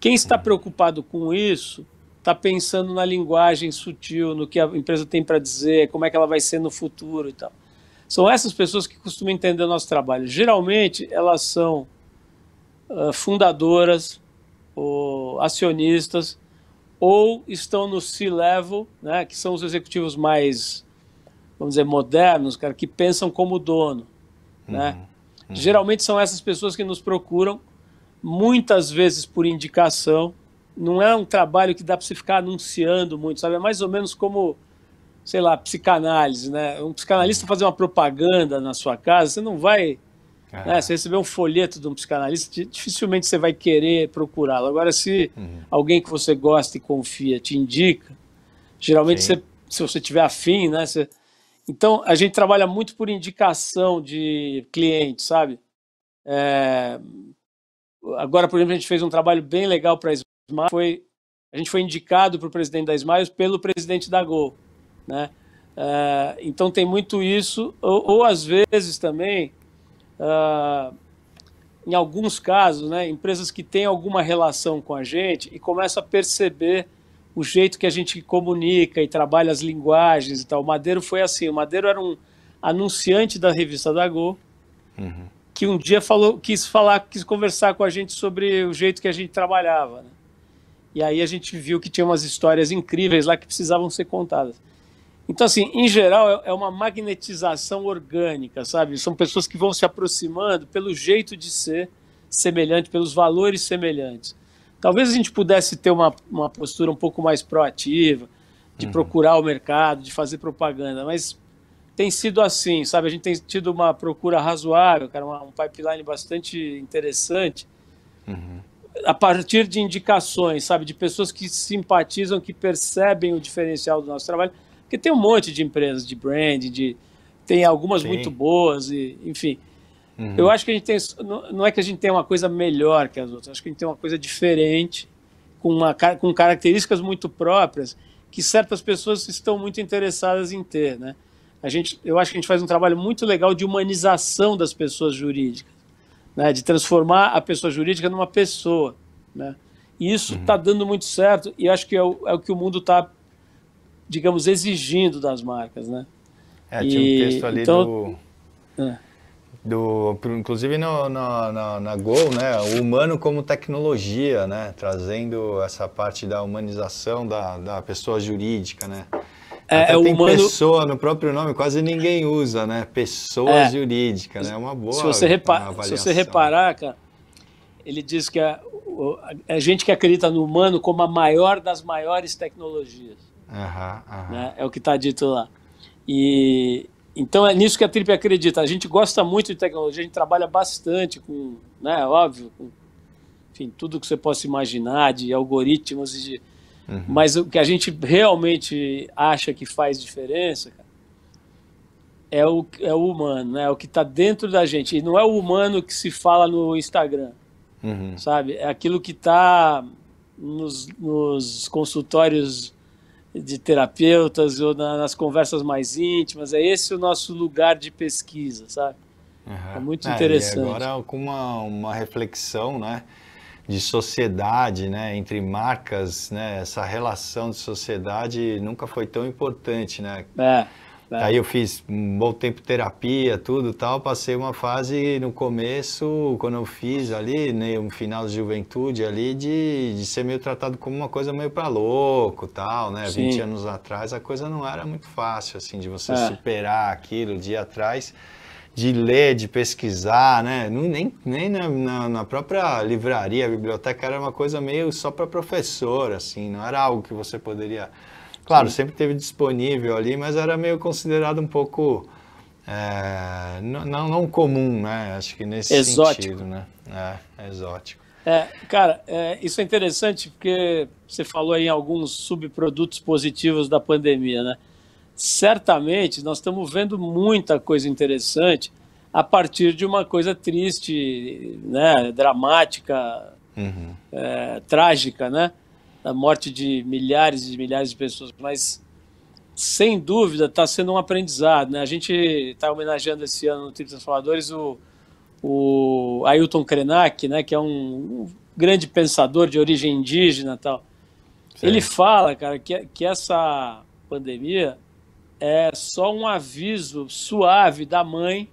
Quem está hum. preocupado com isso está pensando na linguagem sutil, no que a empresa tem para dizer, como é que ela vai ser no futuro e tal. São essas pessoas que costumam entender o nosso trabalho. Geralmente, elas são uh, fundadoras, ou acionistas, ou estão no C-level, né, que são os executivos mais, vamos dizer, modernos, cara, que pensam como dono. Né? Uhum. Né? Uhum. Geralmente são essas pessoas que nos procuram, muitas vezes por indicação. Não é um trabalho que dá para você ficar anunciando muito, sabe? É mais ou menos como sei lá, psicanálise, né? Um psicanalista fazer uma propaganda na sua casa, você não vai. Né? Você receber um folheto de um psicanalista, dificilmente você vai querer procurá-lo. Agora, se uhum. alguém que você gosta e confia te indica, geralmente, você, se você tiver afim, né? Você... Então, a gente trabalha muito por indicação de cliente, sabe? É... Agora, por exemplo, a gente fez um trabalho bem legal para a Smile. Foi... A gente foi indicado para o presidente da Smiles pelo presidente da Gol né? Uh, então tem muito isso, ou, ou às vezes também, uh, em alguns casos, né, empresas que têm alguma relação com a gente e começam a perceber o jeito que a gente comunica e trabalha as linguagens e tal. O Madeiro foi assim, o Madeiro era um anunciante da revista da Go, uhum. que um dia falou, quis falar, quis conversar com a gente sobre o jeito que a gente trabalhava. Né? E aí a gente viu que tinha umas histórias incríveis lá que precisavam ser contadas. Então, assim, em geral, é, é uma magnetização orgânica, sabe? São pessoas que vão se aproximando pelo jeito de ser semelhante, pelos valores semelhantes. Talvez a gente pudesse ter uma, uma postura um pouco mais proativa, de uhum. procurar o mercado, de fazer propaganda, mas tem sido assim, sabe? A gente tem tido uma procura razoável, cara, um pipeline bastante interessante, uhum. a partir de indicações, sabe? De pessoas que simpatizam, que percebem o diferencial do nosso trabalho porque tem um monte de empresas de brand, de, tem algumas Sim. muito boas, e, enfim. Uhum. Eu acho que a gente tem. Não é que a gente tem uma coisa melhor que as outras, acho que a gente tem uma coisa diferente, com, uma, com características muito próprias, que certas pessoas estão muito interessadas em ter. Né? A gente, eu acho que a gente faz um trabalho muito legal de humanização das pessoas jurídicas, né? de transformar a pessoa jurídica numa pessoa. Né? E isso está uhum. Tá dando muito certo, e acho que é o, é o que o mundo está digamos, exigindo das marcas, né? É, tinha e, um texto ali então, do... É. do... Inclusive no, no, no, na Go, né? O humano como tecnologia, né? Trazendo essa parte da humanização da, da pessoa jurídica, né? É, Até é tem humano... pessoa no próprio nome, quase ninguém usa, né? Pessoa é. jurídica, né? É uma boa se você, repa... se você reparar, cara, ele diz que é, a gente que acredita no humano como a maior das maiores tecnologias. Uhum, uhum. Né? É o que está dito lá. E então é nisso que a Trip acredita. A gente gosta muito de tecnologia, a gente trabalha bastante com, né, óbvio, com, enfim, tudo que você possa imaginar de algoritmos de, uhum. mas o que a gente realmente acha que faz diferença, cara, é o, é o humano, né? É o que está dentro da gente. E não é o humano que se fala no Instagram, uhum. sabe? É aquilo que está nos, nos consultórios de terapeutas ou na, nas conversas mais íntimas. É esse o nosso lugar de pesquisa, sabe? Uhum. É muito é, interessante. agora com uma, uma reflexão, né? de sociedade, né, entre marcas, né, essa relação de sociedade nunca foi tão importante, né? É. É. Aí eu fiz um bom tempo terapia, tudo tal. Passei uma fase no começo, quando eu fiz ali, né, um final de juventude ali, de, de ser meio tratado como uma coisa meio para louco tal, né? Sim. 20 anos atrás a coisa não era muito fácil, assim, de você é. superar aquilo de ir atrás. De ler, de pesquisar, né? Nem, nem na, na, na própria livraria, biblioteca, era uma coisa meio só para professor, assim, não era algo que você poderia Claro, sempre teve disponível ali, mas era meio considerado um pouco é, não, não comum, né? Acho que nesse exótico. sentido, né? É, é exótico. É, cara, é, isso é interessante porque você falou em alguns subprodutos positivos da pandemia, né? Certamente nós estamos vendo muita coisa interessante a partir de uma coisa triste, né? Dramática, uhum. É, trágica, né? a morte de milhares e milhares de pessoas, mas sem dúvida está sendo um aprendizado. Né? A gente está homenageando esse ano no Trip Transformadores o, o Ailton Krenak, né, que é um, um grande pensador de origem indígena tal. Sim. Ele fala, cara, que, que essa pandemia é só um aviso suave da mãe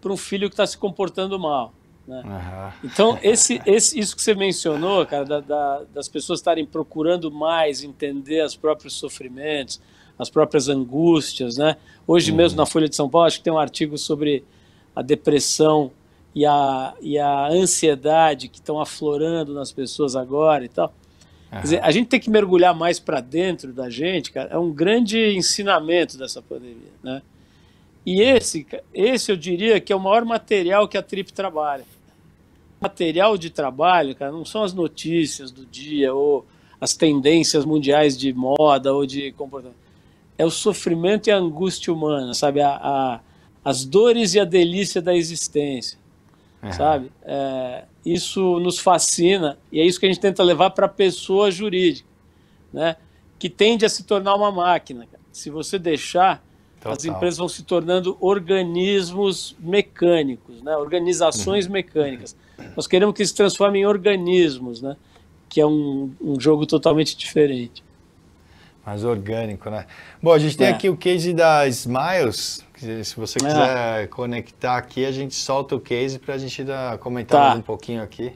para um filho que está se comportando mal. Né? Uhum. Então, esse, esse, isso que você mencionou, cara, da, da, das pessoas estarem procurando mais entender os próprios sofrimentos, as próprias angústias, né? Hoje uhum. mesmo na Folha de São Paulo, acho que tem um artigo sobre a depressão e a, e a ansiedade que estão aflorando nas pessoas agora e tal. Quer dizer, a gente tem que mergulhar mais para dentro da gente, cara, é um grande ensinamento dessa pandemia, né? E esse, esse eu diria que é o maior material que a Trip trabalha. Material de trabalho, cara, não são as notícias do dia ou as tendências mundiais de moda ou de comportamento. É o sofrimento e a angústia humana, sabe? A, a as dores e a delícia da existência, é. sabe? É, isso nos fascina e é isso que a gente tenta levar para a pessoa jurídica, né? Que tende a se tornar uma máquina. Cara. Se você deixar, Total. Então, As tá. empresas vão se tornando organismos mecânicos, né? organizações uhum. mecânicas. Nós queremos que se transformem em organismos, né? que é um, um jogo totalmente diferente. Mais orgânico, né? Bom, a gente tem é. aqui o case da Smiles. Se você é. quiser é. conectar aqui, a gente solta o case para a gente dar, comentar tá. um pouquinho aqui.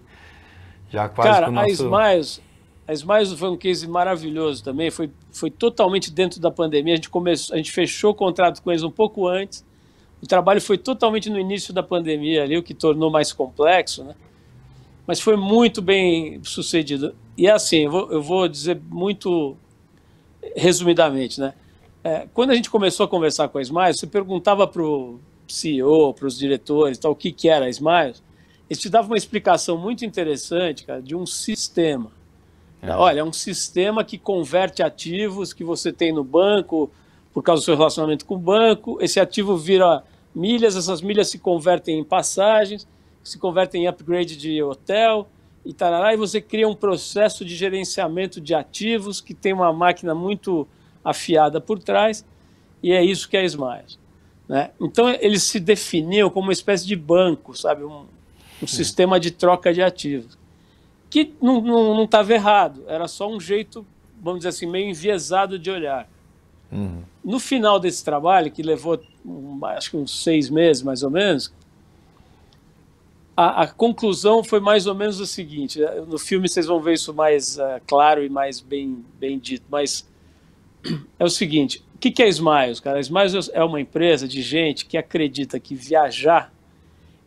Já quase Cara, nosso... a Smiles, a Smiles foi um case maravilhoso também, foi, foi totalmente dentro da pandemia. A gente, começou, a gente fechou o contrato com eles um pouco antes. O trabalho foi totalmente no início da pandemia ali, o que tornou mais complexo, né? Mas foi muito bem sucedido. E é assim, eu vou, eu vou dizer muito resumidamente, né? É, quando a gente começou a conversar com a Smiles, você perguntava para o CEO, para os diretores, tal, o que, que era a Smiles, eles te davam uma explicação muito interessante, cara, de um sistema. É. Olha, é um sistema que converte ativos que você tem no banco por causa do seu relacionamento com o banco. Esse ativo vira milhas, essas milhas se convertem em passagens, se convertem em upgrade de hotel e tarará. E você cria um processo de gerenciamento de ativos que tem uma máquina muito afiada por trás. E é isso que é a Smiles. Né? Então, ele se definiu como uma espécie de banco, sabe? Um, um sistema de troca de ativos que não estava não, não errado, era só um jeito, vamos dizer assim, meio enviesado de olhar. Uhum. No final desse trabalho, que levou acho que uns seis meses mais ou menos, a, a conclusão foi mais ou menos o seguinte: no filme vocês vão ver isso mais uh, claro e mais bem, bem dito, mas é o seguinte: o que, que é Smiles, cara? A Smiles é uma empresa de gente que acredita que viajar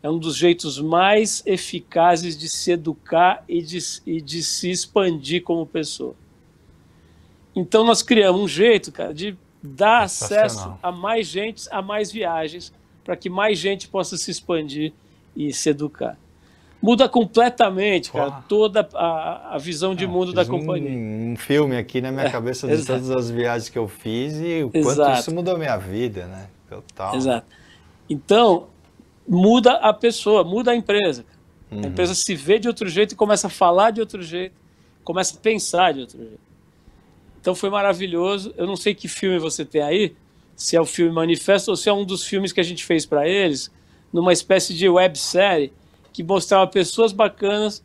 é um dos jeitos mais eficazes de se educar e de, e de se expandir como pessoa. Então nós criamos um jeito, cara, de dar é acesso a mais gente, a mais viagens, para que mais gente possa se expandir e se educar. Muda completamente, cara, toda a, a visão de é, mundo da companhia. Um, um, filme aqui na minha é, cabeça de exato. todas as viagens que eu fiz e o exato. quanto isso mudou a minha vida, né? Total. Exato. Então, muda a pessoa, muda a empresa. Uhum. A empresa se vê de outro jeito e começa a falar de outro jeito, começa a pensar de outro jeito. Então foi maravilhoso. Eu não sei que filme você tem aí, se é o filme Manifesto ou se é um dos filmes que a gente fez para eles, numa espécie de websérie que mostrava pessoas bacanas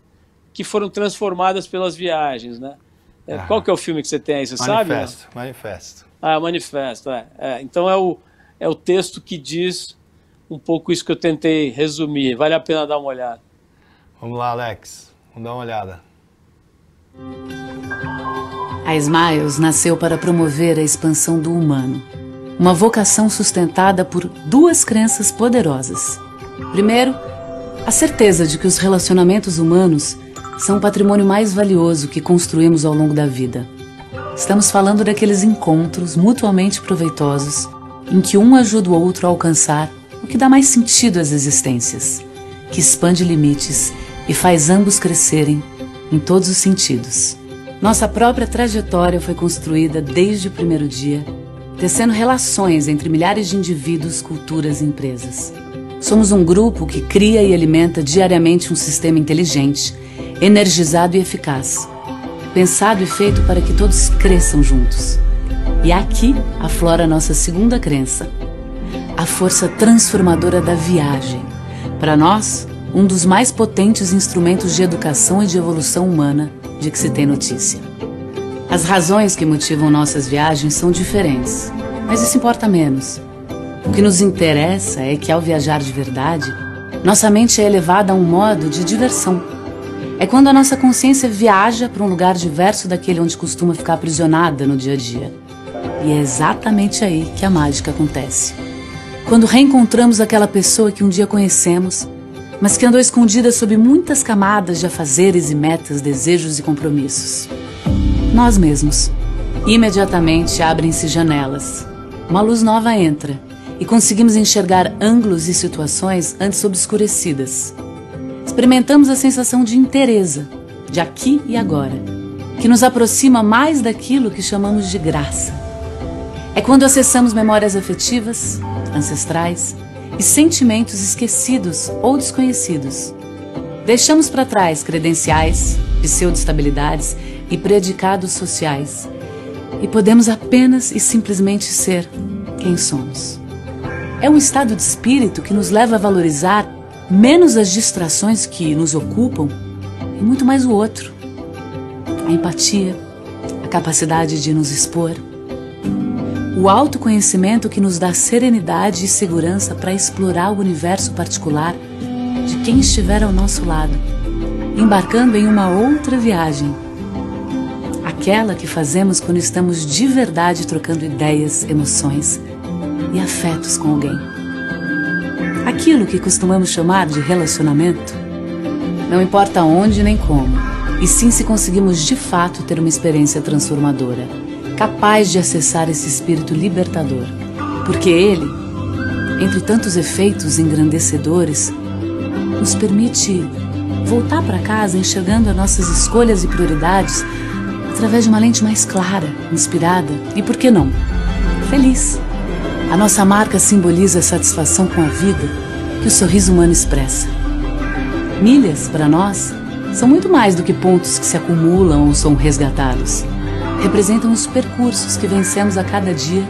que foram transformadas pelas viagens, né? É, ah. qual que é o filme que você tem aí, você manifesto, sabe? Né? Manifesto, Manifesto. Ah, é Manifesto, é. é. Então é o, é o texto que diz um pouco isso que eu tentei resumir. Vale a pena dar uma olhada. Vamos lá, Alex. Vamos dar uma olhada. A Smiles nasceu para promover a expansão do humano. Uma vocação sustentada por duas crenças poderosas. Primeiro, a certeza de que os relacionamentos humanos são o patrimônio mais valioso que construímos ao longo da vida. Estamos falando daqueles encontros mutuamente proveitosos em que um ajuda o outro a alcançar o que dá mais sentido às existências, que expande limites e faz ambos crescerem em todos os sentidos. Nossa própria trajetória foi construída desde o primeiro dia, tecendo relações entre milhares de indivíduos, culturas e empresas. Somos um grupo que cria e alimenta diariamente um sistema inteligente, energizado e eficaz, pensado e feito para que todos cresçam juntos. E aqui aflora a nossa segunda crença, a força transformadora da viagem. Para nós, um dos mais potentes instrumentos de educação e de evolução humana de que se tem notícia. As razões que motivam nossas viagens são diferentes, mas isso importa menos. O que nos interessa é que, ao viajar de verdade, nossa mente é elevada a um modo de diversão. É quando a nossa consciência viaja para um lugar diverso daquele onde costuma ficar aprisionada no dia a dia. E é exatamente aí que a mágica acontece. Quando reencontramos aquela pessoa que um dia conhecemos, mas que andou escondida sob muitas camadas de afazeres e metas, desejos e compromissos. Nós mesmos. Imediatamente abrem-se janelas. Uma luz nova entra e conseguimos enxergar ângulos e situações antes obscurecidas. Experimentamos a sensação de inteireza, de aqui e agora, que nos aproxima mais daquilo que chamamos de graça. É quando acessamos memórias afetivas, ancestrais e sentimentos esquecidos ou desconhecidos. Deixamos para trás credenciais, pseudo-estabilidades e predicados sociais e podemos apenas e simplesmente ser quem somos. É um estado de espírito que nos leva a valorizar menos as distrações que nos ocupam e muito mais o outro. A empatia, a capacidade de nos expor o autoconhecimento que nos dá serenidade e segurança para explorar o universo particular de quem estiver ao nosso lado, embarcando em uma outra viagem. Aquela que fazemos quando estamos de verdade trocando ideias, emoções e afetos com alguém. Aquilo que costumamos chamar de relacionamento. Não importa onde nem como, e sim se conseguimos de fato ter uma experiência transformadora capaz de acessar esse espírito libertador, porque ele, entre tantos efeitos engrandecedores, nos permite voltar para casa enxergando as nossas escolhas e prioridades através de uma lente mais clara, inspirada e, por que não, feliz. A nossa marca simboliza a satisfação com a vida que o sorriso humano expressa. Milhas, para nós, são muito mais do que pontos que se acumulam ou são resgatados representam os percursos que vencemos a cada dia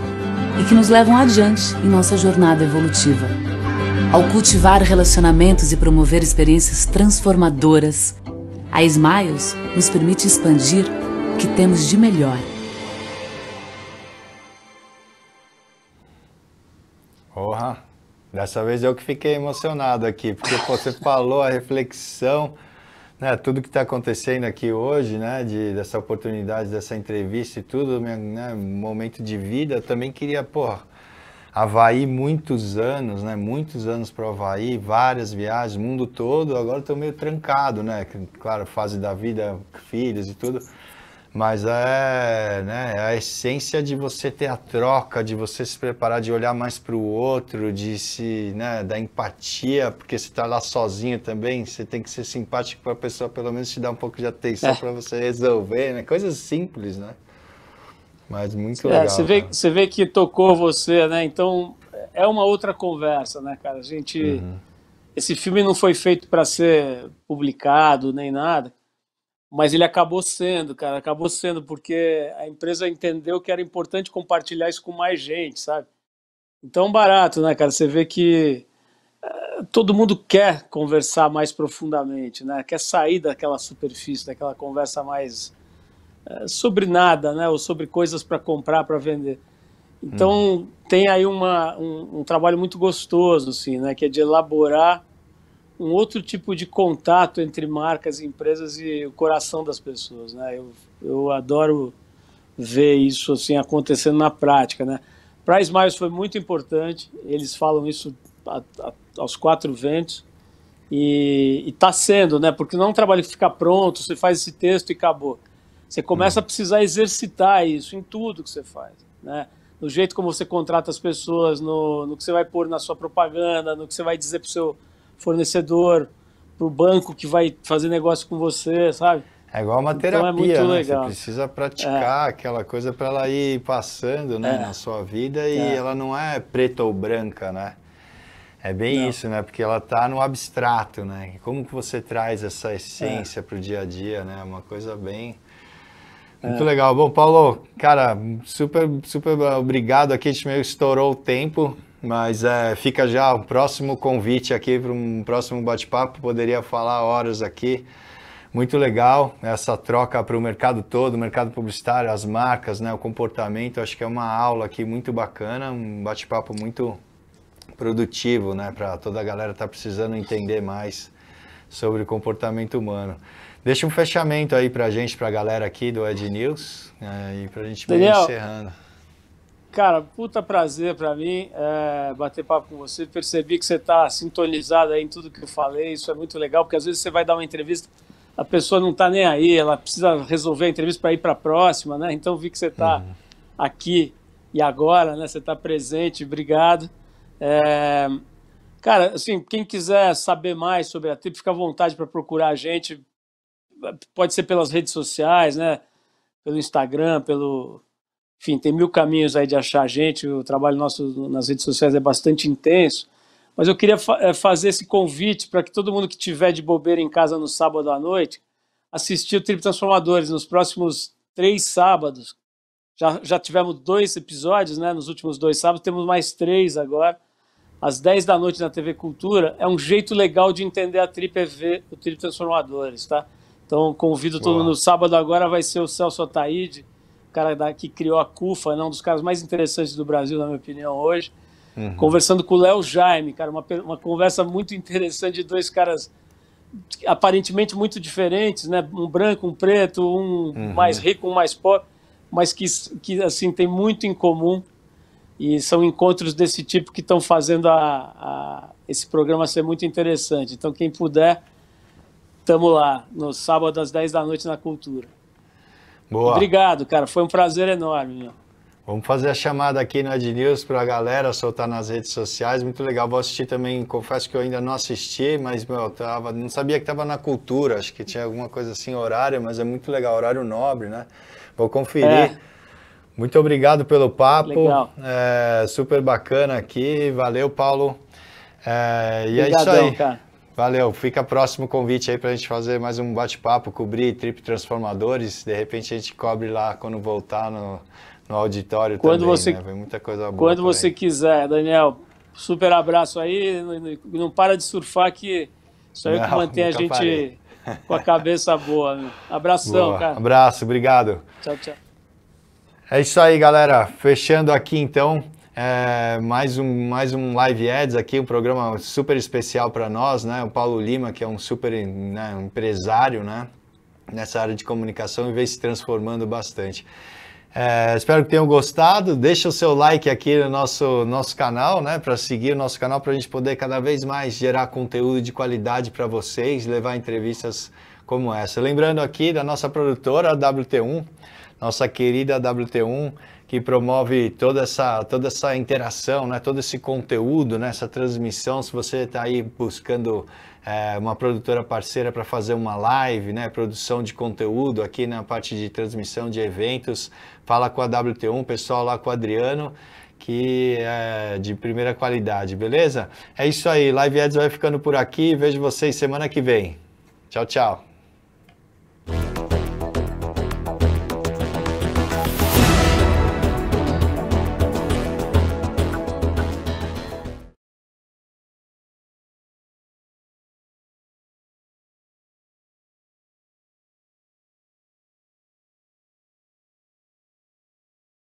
e que nos levam adiante em nossa jornada evolutiva. Ao cultivar relacionamentos e promover experiências transformadoras, a Smiles nos permite expandir o que temos de melhor. Porra, dessa vez eu que fiquei emocionado aqui, porque você falou a reflexão né, tudo que está acontecendo aqui hoje, né, de, dessa oportunidade, dessa entrevista e tudo, meu né, momento de vida, eu também queria, pô, Havaí muitos anos, né, muitos anos para o Havaí, várias viagens, mundo todo, agora estou meio trancado, né, claro, fase da vida, filhos e tudo, mas é, né, é a essência de você ter a troca, de você se preparar, de olhar mais para o outro, de se, né, da empatia, porque você está lá sozinho também, você tem que ser simpático para a pessoa pelo menos te dar um pouco de atenção é. para você resolver, né? Coisas simples, né? Mas muito é, legal. Você vê, você vê que tocou você, né? Então é uma outra conversa, né, cara? A gente uhum. esse filme não foi feito para ser publicado nem nada mas ele acabou sendo, cara, acabou sendo porque a empresa entendeu que era importante compartilhar isso com mais gente, sabe? Então, barato, né, cara? Você vê que eh, todo mundo quer conversar mais profundamente, né? Quer sair daquela superfície, daquela conversa mais eh, sobre nada, né? Ou sobre coisas para comprar, para vender. Então, hum. tem aí uma, um, um trabalho muito gostoso, assim, né? Que é de elaborar um outro tipo de contato entre marcas e empresas e o coração das pessoas, né? Eu, eu adoro ver isso assim acontecendo na prática, né? Para Smiles foi muito importante, eles falam isso a, a, aos quatro ventos e está sendo, né? Porque não é um trabalho que fica pronto, você faz esse texto e acabou. Você começa hum. a precisar exercitar isso em tudo que você faz, né? No jeito como você contrata as pessoas, no, no que você vai pôr na sua propaganda, no que você vai dizer para o seu fornecedor, para o banco que vai fazer negócio com você, sabe? É igual uma terapia, então é né? Legal. Você precisa praticar é. aquela coisa para ela ir passando né, é. na sua vida e é. ela não é preta ou branca, né? É bem não. isso, né? Porque ela tá no abstrato, né? Como que você traz essa essência é. para o dia a dia, né? É uma coisa bem... É. Muito legal. Bom, Paulo, cara, super, super obrigado aqui. A gente meio estourou o tempo, mas é, fica já o próximo convite aqui para um próximo bate-papo. Poderia falar horas aqui. Muito legal essa troca para o mercado todo, o mercado publicitário, as marcas, né, o comportamento. Acho que é uma aula aqui muito bacana, um bate-papo muito produtivo, né, para toda a galera tá precisando entender mais sobre o comportamento humano. Deixa um fechamento aí para a gente, para a galera aqui do Ed News, aí né, para a gente ir encerrando. Cara, puta prazer para mim é, bater papo com você. Percebi que você está sintonizado em tudo que eu falei. Isso é muito legal, porque às vezes você vai dar uma entrevista, a pessoa não está nem aí, ela precisa resolver a entrevista para ir para a próxima, né? Então vi que você está uhum. aqui e agora, né? Você está presente. Obrigado. É, cara, assim, quem quiser saber mais sobre a TIP, fica à vontade para procurar a gente. Pode ser pelas redes sociais, né? Pelo Instagram, pelo enfim, tem mil caminhos aí de achar a gente, o trabalho nosso nas redes sociais é bastante intenso, mas eu queria fa eh, fazer esse convite para que todo mundo que tiver de bobeira em casa no sábado à noite assistir o Trip Transformadores nos próximos três sábados. Já, já tivemos dois episódios, né? Nos últimos dois sábados, temos mais três agora às 10 da noite na TV Cultura, é um jeito legal de entender a Trip EV, o Trip Transformadores, tá? Então convido Boa. todo mundo, sábado agora vai ser o Celso Ataíde, cara da, que criou a CUFA, né, um dos caras mais interessantes do Brasil, na minha opinião, hoje. Uhum. Conversando com o Léo Jaime, cara, uma, uma conversa muito interessante de dois caras aparentemente muito diferentes, né? Um branco, um preto, um uhum. mais rico, um mais pobre, mas que, que assim tem muito em comum. E são encontros desse tipo que estão fazendo a, a, esse programa ser muito interessante. Então, quem puder, estamos lá, no sábado às 10 da noite na Cultura. Boa. Obrigado, cara. Foi um prazer enorme. Meu. Vamos fazer a chamada aqui no Ed News para a galera soltar nas redes sociais. Muito legal. Vou assistir também. Confesso que eu ainda não assisti, mas meu, tava, não sabia que estava na cultura. Acho que tinha alguma coisa assim, horário, mas é muito legal. Horário nobre, né? Vou conferir. É. Muito obrigado pelo papo. É, super bacana aqui. Valeu, Paulo. É, e Obrigadão, é isso aí. Cara. Valeu, fica próximo convite aí para a gente fazer mais um bate-papo, cobrir Trip Transformadores. De repente a gente cobre lá quando voltar no, no auditório quando também, você, né? muita coisa boa. Quando você quiser, Daniel, super abraço aí. Não, para de surfar que isso aí não, que mantém a gente parei. com a cabeça boa. Abração, boa. cara. Abraço, obrigado. Tchau, tchau. É isso aí, galera. Fechando aqui então. É, mais, um, mais um Live Ads aqui, um programa super especial para nós, né? O Paulo Lima, que é um super né, empresário, né? Nessa área de comunicação e vem se transformando bastante. É, espero que tenham gostado. Deixa o seu like aqui no nosso, nosso canal, né? Para seguir o nosso canal, para a gente poder cada vez mais gerar conteúdo de qualidade para vocês, levar entrevistas como essa. Lembrando aqui da nossa produtora WT1, nossa querida WT1 que promove toda essa, toda essa interação, né? todo esse conteúdo, né? essa transmissão. Se você está aí buscando é, uma produtora parceira para fazer uma live, né? produção de conteúdo aqui na parte de transmissão de eventos, fala com a WT1, pessoal lá com o Adriano que é de primeira qualidade, beleza? É isso aí, Live Ads vai ficando por aqui, vejo vocês semana que vem. Tchau, tchau.